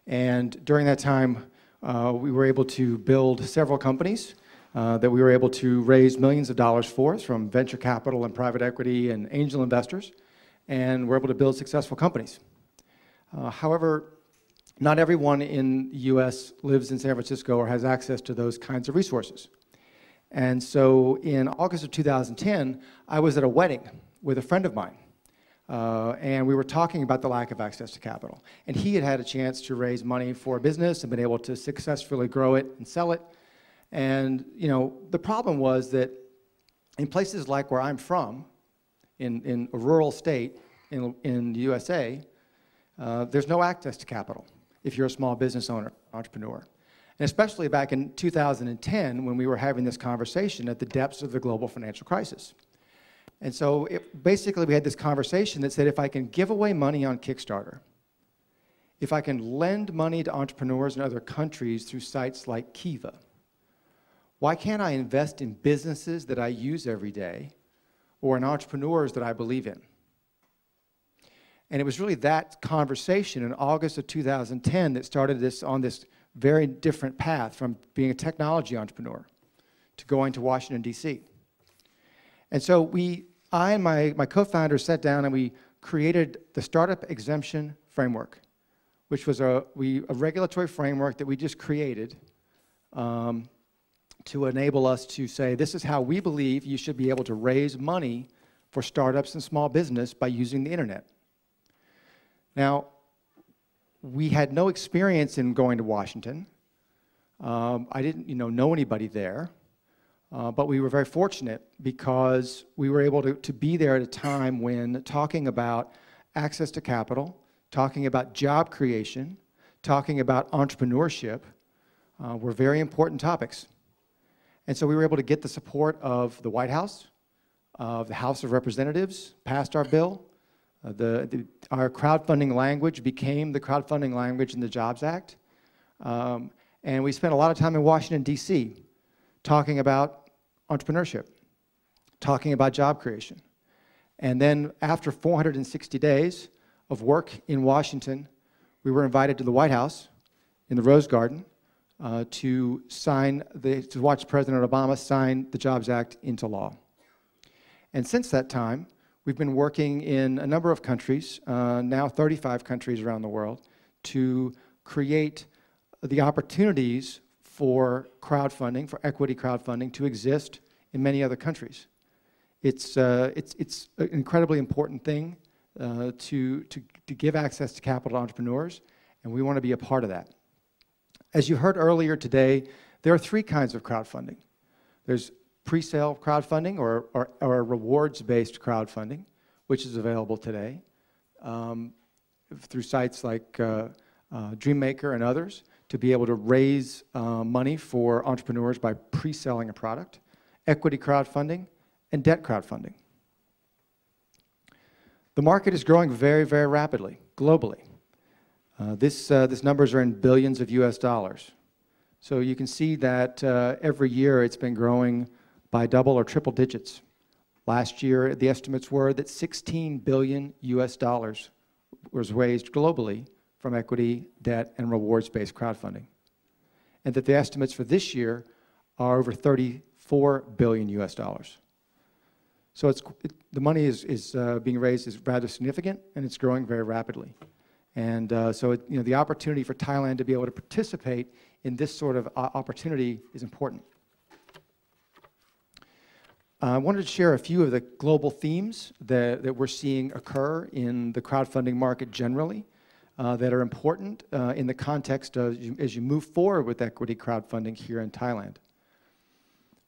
And during that time, uh, we were able to build several companies uh, that we were able to raise millions of dollars for from venture capital and private equity and angel investors, and we're able to build successful companies. Uh, however, not everyone in the US lives in San Francisco or has access to those kinds of resources. And so in August of 2010, I was at a wedding with a friend of mine uh, and we were talking about the lack of access to capital. And he had had a chance to raise money for a business and been able to successfully grow it and sell it. And you know, the problem was that in places like where I'm from, in, in a rural state in, in the USA, uh, there's no access to capital if you're a small business owner, entrepreneur. And especially back in 2010 when we were having this conversation at the depths of the global financial crisis. And so it, basically, we had this conversation that said if I can give away money on Kickstarter, if I can lend money to entrepreneurs in other countries through sites like Kiva, why can't I invest in businesses that I use every day or in entrepreneurs that I believe in? And it was really that conversation in August of 2010 that started this on this very different path from being a technology entrepreneur to going to Washington, D.C. And so we, I and my, my co-founder sat down and we created the Startup Exemption Framework, which was a, we, a regulatory framework that we just created um, to enable us to say, this is how we believe you should be able to raise money for startups and small business by using the internet. Now, we had no experience in going to Washington. Um, I didn't, you know, know anybody there. Uh, but we were very fortunate because we were able to, to be there at a time when talking about access to capital, talking about job creation, talking about entrepreneurship uh, were very important topics. And so we were able to get the support of the White House, of the House of Representatives, passed our bill. Uh, the, the, our crowdfunding language became the crowdfunding language in the Jobs Act. Um, and we spent a lot of time in Washington, D.C talking about entrepreneurship, talking about job creation. And then after 460 days of work in Washington, we were invited to the White House in the Rose Garden uh, to sign the, to watch President Obama sign the Jobs Act into law. And since that time, we've been working in a number of countries, uh, now 35 countries around the world, to create the opportunities for crowdfunding, for equity crowdfunding, to exist in many other countries. It's, uh, it's, it's an incredibly important thing uh, to, to, to give access to capital to entrepreneurs, and we want to be a part of that. As you heard earlier today, there are three kinds of crowdfunding. There's pre-sale crowdfunding or, or, or rewards-based crowdfunding, which is available today um, through sites like uh, uh, DreamMaker and others to be able to raise uh, money for entrepreneurs by pre-selling a product, equity crowdfunding, and debt crowdfunding. The market is growing very, very rapidly, globally. Uh, this, uh, this numbers are in billions of US dollars. So you can see that uh, every year it's been growing by double or triple digits. Last year, the estimates were that 16 billion US dollars was raised globally from equity, debt, and rewards-based crowdfunding. And that the estimates for this year are over 34 billion US dollars. So it's, it, the money is, is uh, being raised is rather significant and it's growing very rapidly. And uh, so it, you know, the opportunity for Thailand to be able to participate in this sort of uh, opportunity is important. Uh, I wanted to share a few of the global themes that, that we're seeing occur in the crowdfunding market generally uh, that are important uh, in the context of, as you move forward with equity crowdfunding here in Thailand.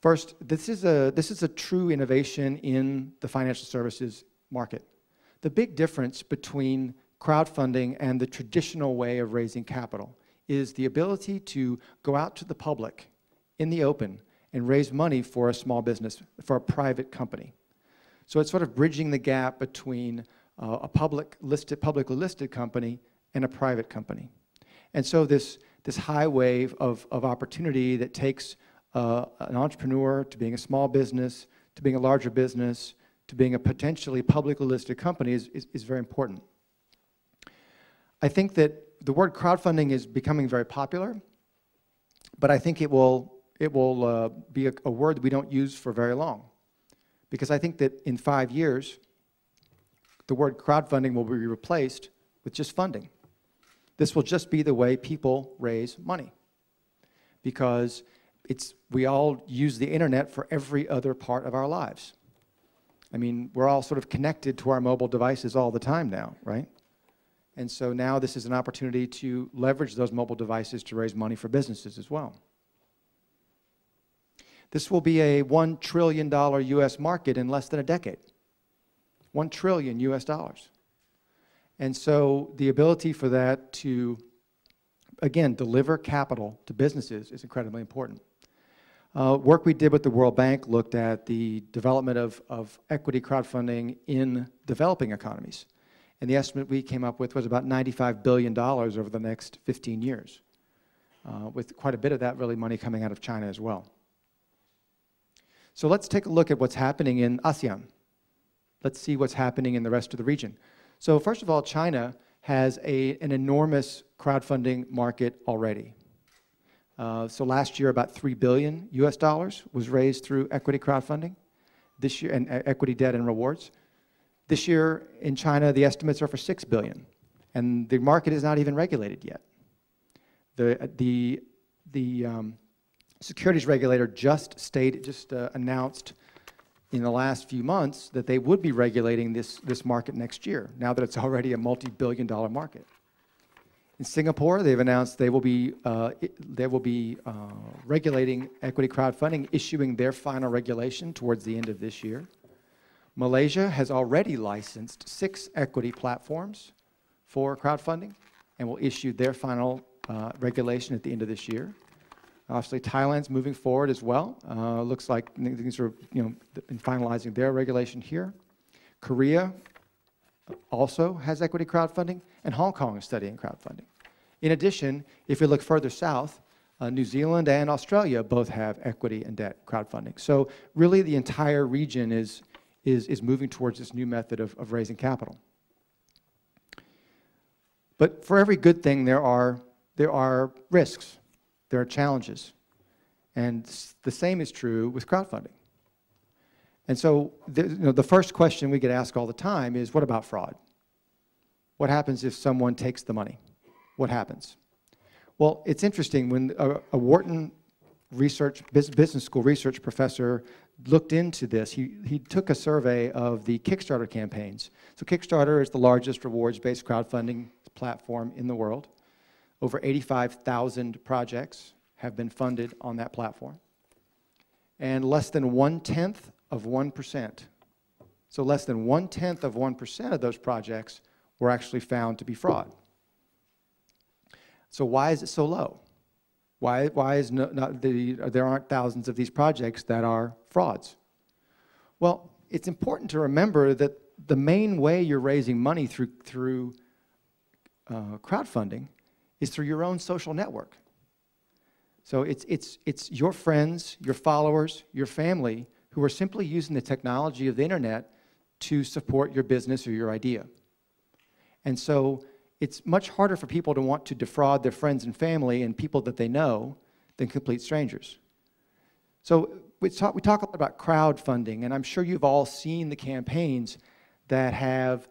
First, this is a, this is a true innovation in the financial services market. The big difference between crowdfunding and the traditional way of raising capital is the ability to go out to the public in the open and raise money for a small business, for a private company. So it's sort of bridging the gap between uh, a public listed, publicly listed company and a private company. And so this, this high wave of, of opportunity that takes uh, an entrepreneur to being a small business, to being a larger business, to being a potentially publicly listed company is, is, is very important. I think that the word crowdfunding is becoming very popular, but I think it will, it will uh, be a, a word we don't use for very long. Because I think that in five years, the word crowdfunding will be replaced with just funding. This will just be the way people raise money because it's, we all use the internet for every other part of our lives. I mean, we're all sort of connected to our mobile devices all the time now, right? And so now this is an opportunity to leverage those mobile devices to raise money for businesses as well. This will be a $1 trillion US market in less than a decade. 1 trillion US dollars. And so the ability for that to, again, deliver capital to businesses is incredibly important. Uh, work we did with the World Bank looked at the development of, of equity crowdfunding in developing economies. And the estimate we came up with was about $95 billion over the next 15 years, uh, with quite a bit of that really money coming out of China as well. So let's take a look at what's happening in ASEAN. Let's see what's happening in the rest of the region. So first of all, China has a, an enormous crowdfunding market already. Uh, so last year, about three billion U.S. dollars was raised through equity crowdfunding, this year, and uh, equity debt and rewards. This year in China, the estimates are for six billion, and the market is not even regulated yet. The uh, the the um, securities regulator just state just uh, announced in the last few months that they would be regulating this, this market next year, now that it's already a multi-billion dollar market. In Singapore, they've announced they will be, uh, they will be uh, regulating equity crowdfunding, issuing their final regulation towards the end of this year. Malaysia has already licensed six equity platforms for crowdfunding and will issue their final uh, regulation at the end of this year. Obviously, Thailand's moving forward as well. Uh, looks like things are, you know, finalizing their regulation here. Korea also has equity crowdfunding, and Hong Kong is studying crowdfunding. In addition, if you look further south, uh, New Zealand and Australia both have equity and debt crowdfunding. So really the entire region is, is, is moving towards this new method of, of raising capital. But for every good thing, there are, there are risks there are challenges. And the same is true with crowdfunding. And so the, you know, the first question we get asked all the time is, what about fraud? What happens if someone takes the money? What happens? Well, it's interesting, when a, a Wharton research, business school research professor looked into this, he, he took a survey of the Kickstarter campaigns. So Kickstarter is the largest rewards-based crowdfunding platform in the world. Over 85,000 projects have been funded on that platform. And less than one-tenth of 1%, so less than one-tenth of 1% of those projects were actually found to be fraud. So why is it so low? Why, why is no, not the, there aren't thousands of these projects that are frauds? Well, it's important to remember that the main way you're raising money through, through uh, crowdfunding is through your own social network. So it's, it's, it's your friends, your followers, your family who are simply using the technology of the internet to support your business or your idea. And so it's much harder for people to want to defraud their friends and family and people that they know than complete strangers. So we talk, we talk a lot about crowdfunding, and I'm sure you've all seen the campaigns that have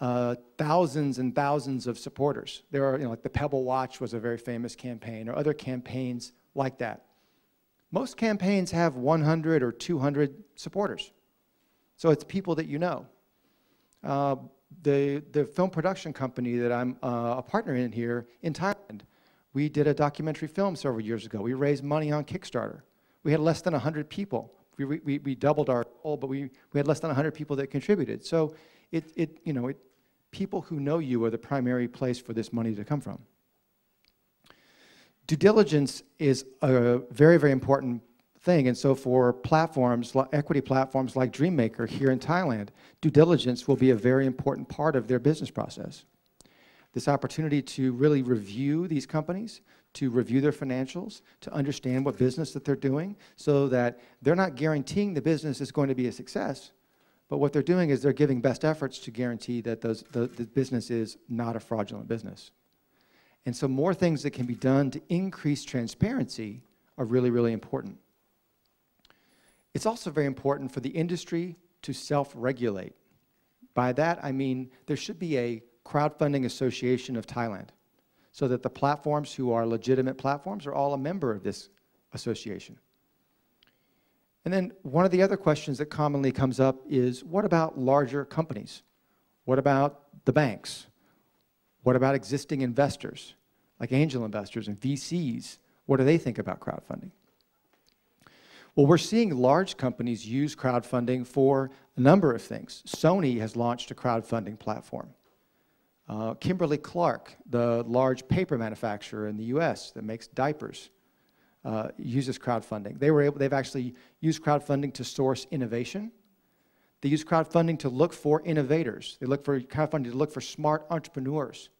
uh, thousands and thousands of supporters. There are, you know, like the Pebble Watch was a very famous campaign, or other campaigns like that. Most campaigns have 100 or 200 supporters. So it's people that you know. Uh, the, the film production company that I'm uh, a partner in here in Thailand, we did a documentary film several years ago. We raised money on Kickstarter. We had less than 100 people. We, we, we doubled our goal, but we, we had less than 100 people that contributed. So it, it, you know, it, people who know you are the primary place for this money to come from. Due diligence is a very, very important thing. And so for platforms, equity platforms like DreamMaker here in Thailand, due diligence will be a very important part of their business process. This opportunity to really review these companies, to review their financials, to understand what business that they're doing, so that they're not guaranteeing the business is going to be a success, but what they're doing is they're giving best efforts to guarantee that those, the, the business is not a fraudulent business. And so more things that can be done to increase transparency are really, really important. It's also very important for the industry to self-regulate. By that, I mean there should be a crowdfunding association of Thailand so that the platforms who are legitimate platforms are all a member of this association. And then one of the other questions that commonly comes up is what about larger companies? What about the banks? What about existing investors, like angel investors and VCs? What do they think about crowdfunding? Well, we're seeing large companies use crowdfunding for a number of things. Sony has launched a crowdfunding platform. Uh, Kimberly Clark, the large paper manufacturer in the US that makes diapers, uh, uses crowdfunding. They were able, they've actually used crowdfunding to source innovation. They use crowdfunding to look for innovators. They look for crowdfunding to look for smart entrepreneurs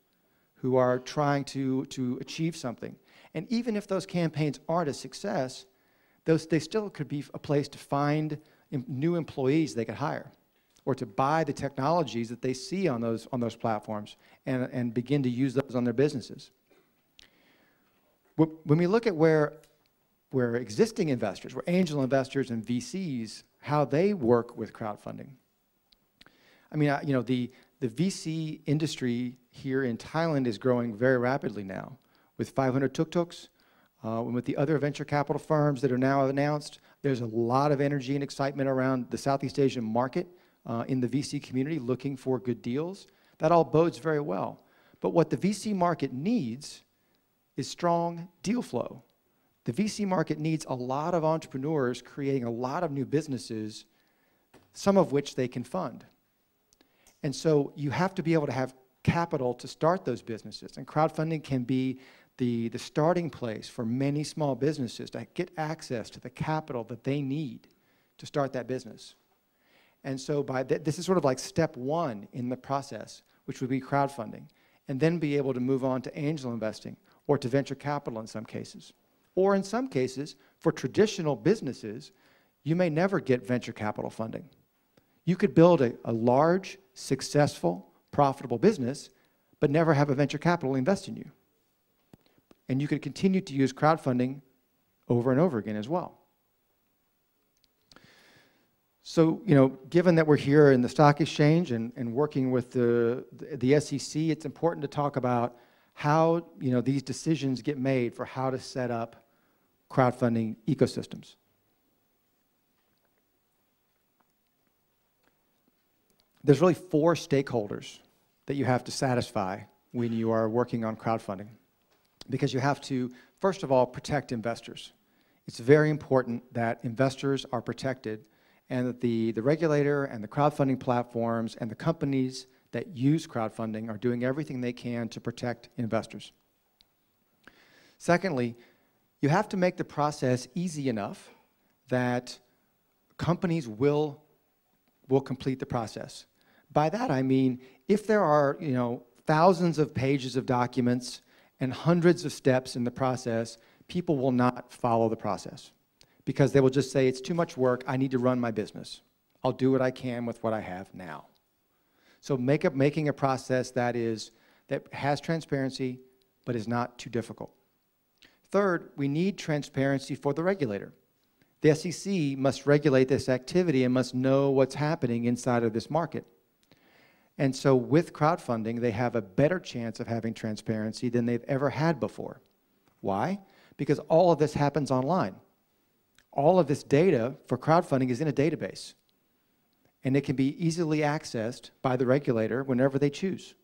who are trying to, to achieve something. And even if those campaigns aren't a success, those, they still could be a place to find new employees they could hire or to buy the technologies that they see on those, on those platforms and, and begin to use those on their businesses. When we look at where where existing investors, where angel investors and VCs, how they work with crowdfunding. I mean, you know, the, the VC industry here in Thailand is growing very rapidly now with 500 tuk-tuks uh, and with the other venture capital firms that are now announced. There's a lot of energy and excitement around the Southeast Asian market uh, in the VC community looking for good deals. That all bodes very well. But what the VC market needs is strong deal flow. The VC market needs a lot of entrepreneurs creating a lot of new businesses, some of which they can fund. And so you have to be able to have capital to start those businesses. And crowdfunding can be the, the starting place for many small businesses to get access to the capital that they need to start that business. And so by th this is sort of like step one in the process, which would be crowdfunding, and then be able to move on to angel investing or to venture capital in some cases. Or in some cases, for traditional businesses, you may never get venture capital funding. You could build a, a large, successful, profitable business, but never have a venture capital invest in you. And you could continue to use crowdfunding over and over again as well. So, you know, given that we're here in the stock exchange and, and working with the, the SEC, it's important to talk about how, you know, these decisions get made for how to set up crowdfunding ecosystems. There's really four stakeholders that you have to satisfy when you are working on crowdfunding because you have to, first of all, protect investors. It's very important that investors are protected and that the, the regulator and the crowdfunding platforms and the companies that use crowdfunding are doing everything they can to protect investors. Secondly, you have to make the process easy enough that companies will, will complete the process. By that I mean, if there are you know, thousands of pages of documents and hundreds of steps in the process, people will not follow the process because they will just say, it's too much work, I need to run my business. I'll do what I can with what I have now. So make making a process that is that has transparency but is not too difficult. Third, we need transparency for the regulator. The SEC must regulate this activity and must know what's happening inside of this market. And so with crowdfunding, they have a better chance of having transparency than they've ever had before. Why? Because all of this happens online. All of this data for crowdfunding is in a database. And it can be easily accessed by the regulator whenever they choose.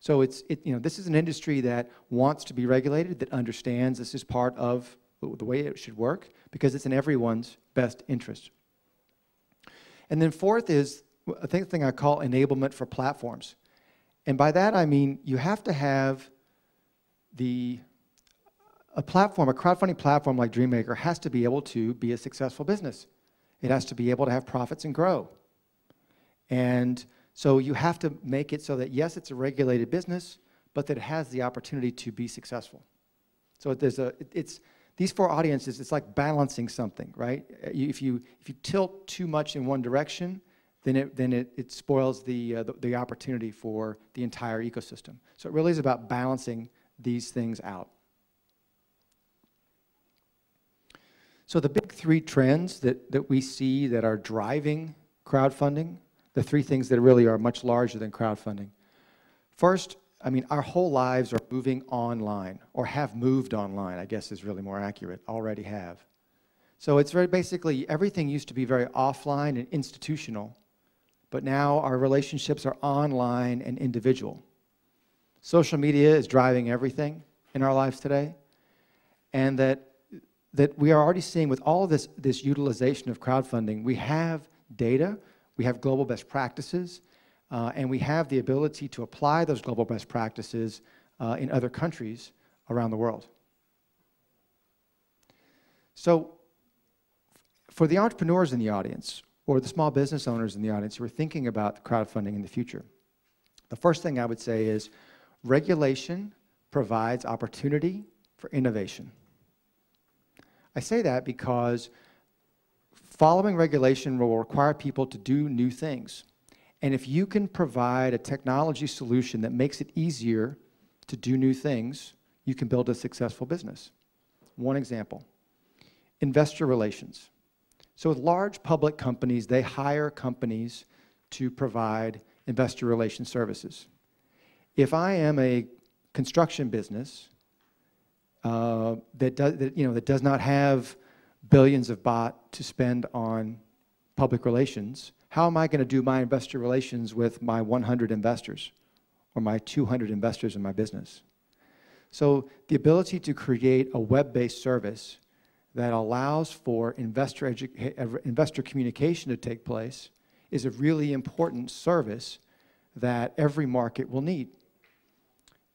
So it's, it, you know, this is an industry that wants to be regulated, that understands this is part of the way it should work, because it's in everyone's best interest. And then fourth is I think the thing I call enablement for platforms. And by that I mean you have to have the a platform, a crowdfunding platform like Dreammaker has to be able to be a successful business. It has to be able to have profits and grow. And so you have to make it so that, yes, it's a regulated business, but that it has the opportunity to be successful. So there's a, it's, these four audiences, it's like balancing something, right? If you, if you tilt too much in one direction, then it, then it, it spoils the, uh, the, the opportunity for the entire ecosystem. So it really is about balancing these things out. So the big three trends that, that we see that are driving crowdfunding the three things that really are much larger than crowdfunding. First, I mean, our whole lives are moving online, or have moved online, I guess is really more accurate, already have. So it's very basically everything used to be very offline and institutional, but now our relationships are online and individual. Social media is driving everything in our lives today, and that that we are already seeing with all this, this utilization of crowdfunding, we have data we have global best practices, uh, and we have the ability to apply those global best practices uh, in other countries around the world. So, for the entrepreneurs in the audience, or the small business owners in the audience who are thinking about crowdfunding in the future, the first thing I would say is regulation provides opportunity for innovation. I say that because Following regulation will require people to do new things. And if you can provide a technology solution that makes it easier to do new things, you can build a successful business. One example investor relations. So, with large public companies, they hire companies to provide investor relations services. If I am a construction business uh, that, does, that, you know, that does not have billions of baht to spend on public relations, how am I going to do my investor relations with my 100 investors or my 200 investors in my business? So the ability to create a web-based service that allows for investor, eh, eh, investor communication to take place is a really important service that every market will need.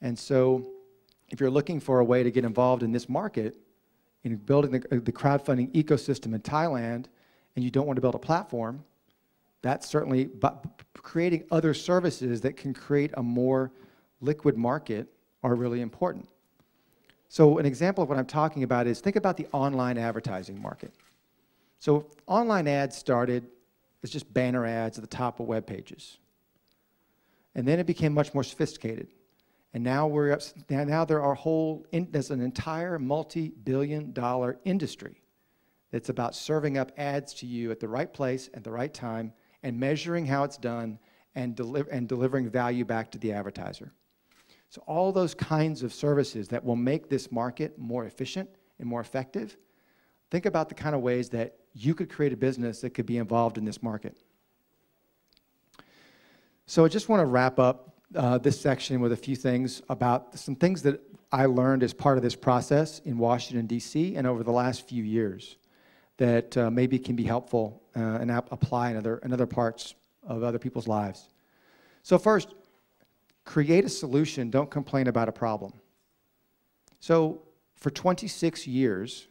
And so if you're looking for a way to get involved in this market, in building the, uh, the crowdfunding ecosystem in Thailand, and you don't want to build a platform, that's certainly but creating other services that can create a more liquid market are really important. So an example of what I'm talking about is think about the online advertising market. So online ads started as just banner ads at the top of web pages. And then it became much more sophisticated. And now we're up, now there are whole there's an entire multi-billion dollar industry that's about serving up ads to you at the right place at the right time and measuring how it's done and, deli and delivering value back to the advertiser. So all those kinds of services that will make this market more efficient and more effective, think about the kind of ways that you could create a business that could be involved in this market. So I just want to wrap up uh, this section with a few things about some things that I learned as part of this process in Washington, D.C., and over the last few years that uh, maybe can be helpful uh, and ap apply in other, in other parts of other people's lives. So, first, create a solution, don't complain about a problem. So, for 26 years,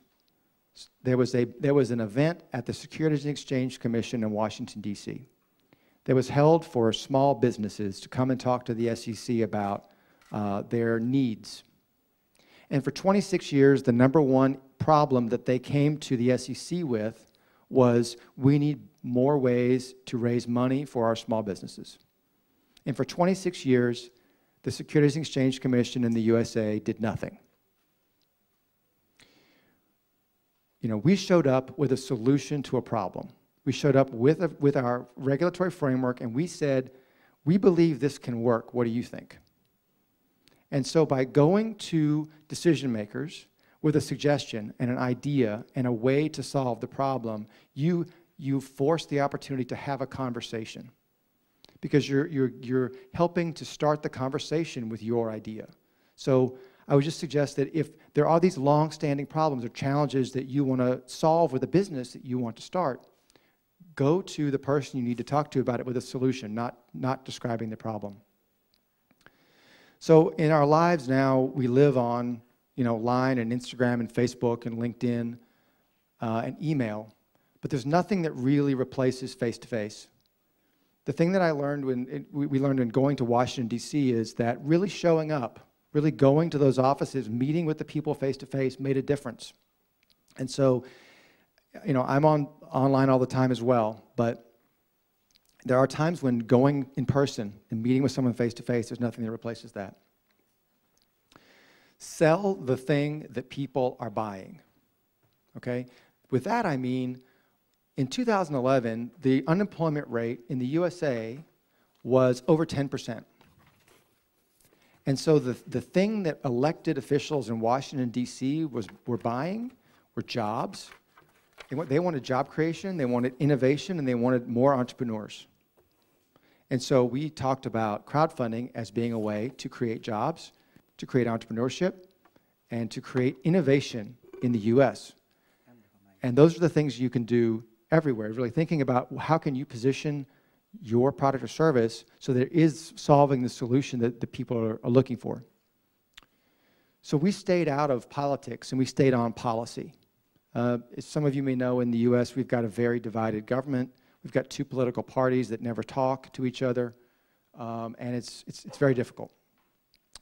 there was, a, there was an event at the Securities and Exchange Commission in Washington, D.C that was held for small businesses to come and talk to the SEC about uh, their needs. And for 26 years, the number one problem that they came to the SEC with was we need more ways to raise money for our small businesses. And for 26 years, the Securities Exchange Commission in the USA did nothing. You know, we showed up with a solution to a problem. We showed up with, a, with our regulatory framework and we said, we believe this can work. What do you think? And so by going to decision makers with a suggestion and an idea and a way to solve the problem, you, you force the opportunity to have a conversation because you're, you're, you're helping to start the conversation with your idea. So I would just suggest that if there are these long-standing problems or challenges that you want to solve with a business that you want to start, go to the person you need to talk to about it with a solution, not, not describing the problem. So in our lives now, we live on you know, Line and Instagram and Facebook and LinkedIn uh, and email, but there's nothing that really replaces face-to-face. The thing that I learned when it, we learned in going to Washington, D.C. is that really showing up, really going to those offices, meeting with the people face to -face made a difference. And so you know, I'm on online all the time as well, but there are times when going in person and meeting with someone face to face, there's nothing that replaces that. Sell the thing that people are buying. Okay? With that, I mean, in 2011, the unemployment rate in the USA was over 10%. And so the, the thing that elected officials in Washington, D.C. Was, were buying were jobs, they, want, they wanted job creation, they wanted innovation, and they wanted more entrepreneurs. And so we talked about crowdfunding as being a way to create jobs, to create entrepreneurship, and to create innovation in the US. And those are the things you can do everywhere, really thinking about how can you position your product or service so that it is solving the solution that the people are, are looking for. So we stayed out of politics and we stayed on policy. Uh, as some of you may know, in the US, we've got a very divided government. We've got two political parties that never talk to each other, um, and it's, it's, it's very difficult.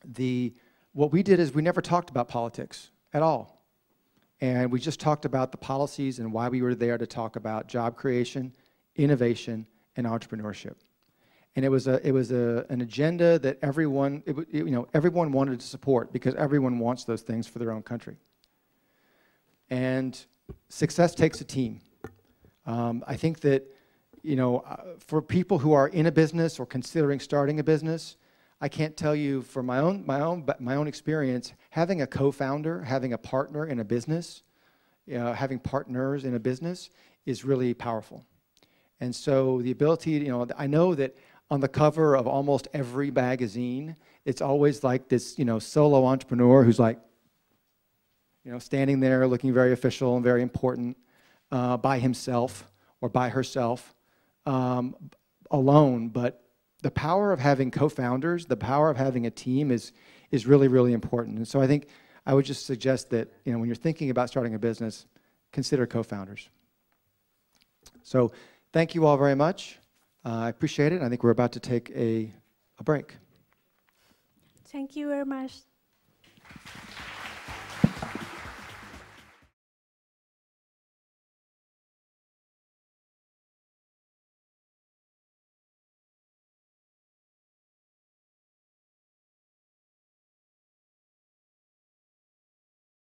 The, what we did is we never talked about politics at all. And we just talked about the policies and why we were there to talk about job creation, innovation, and entrepreneurship. And it was, a, it was a, an agenda that everyone, it, you know, everyone wanted to support because everyone wants those things for their own country. And success takes a team. Um, I think that, you know, uh, for people who are in a business or considering starting a business, I can't tell you from my own, my own, but my own experience, having a co-founder, having a partner in a business, you know, having partners in a business is really powerful. And so the ability, you know, I know that on the cover of almost every magazine, it's always like this, you know, solo entrepreneur who's like, you know, standing there looking very official and very important uh, by himself or by herself um, alone. But the power of having co-founders, the power of having a team is, is really, really important. And so I think I would just suggest that you know, when you're thinking about starting a business, consider co-founders. So thank you all very much. Uh, I appreciate it. I think we're about to take a, a break. Thank you very much.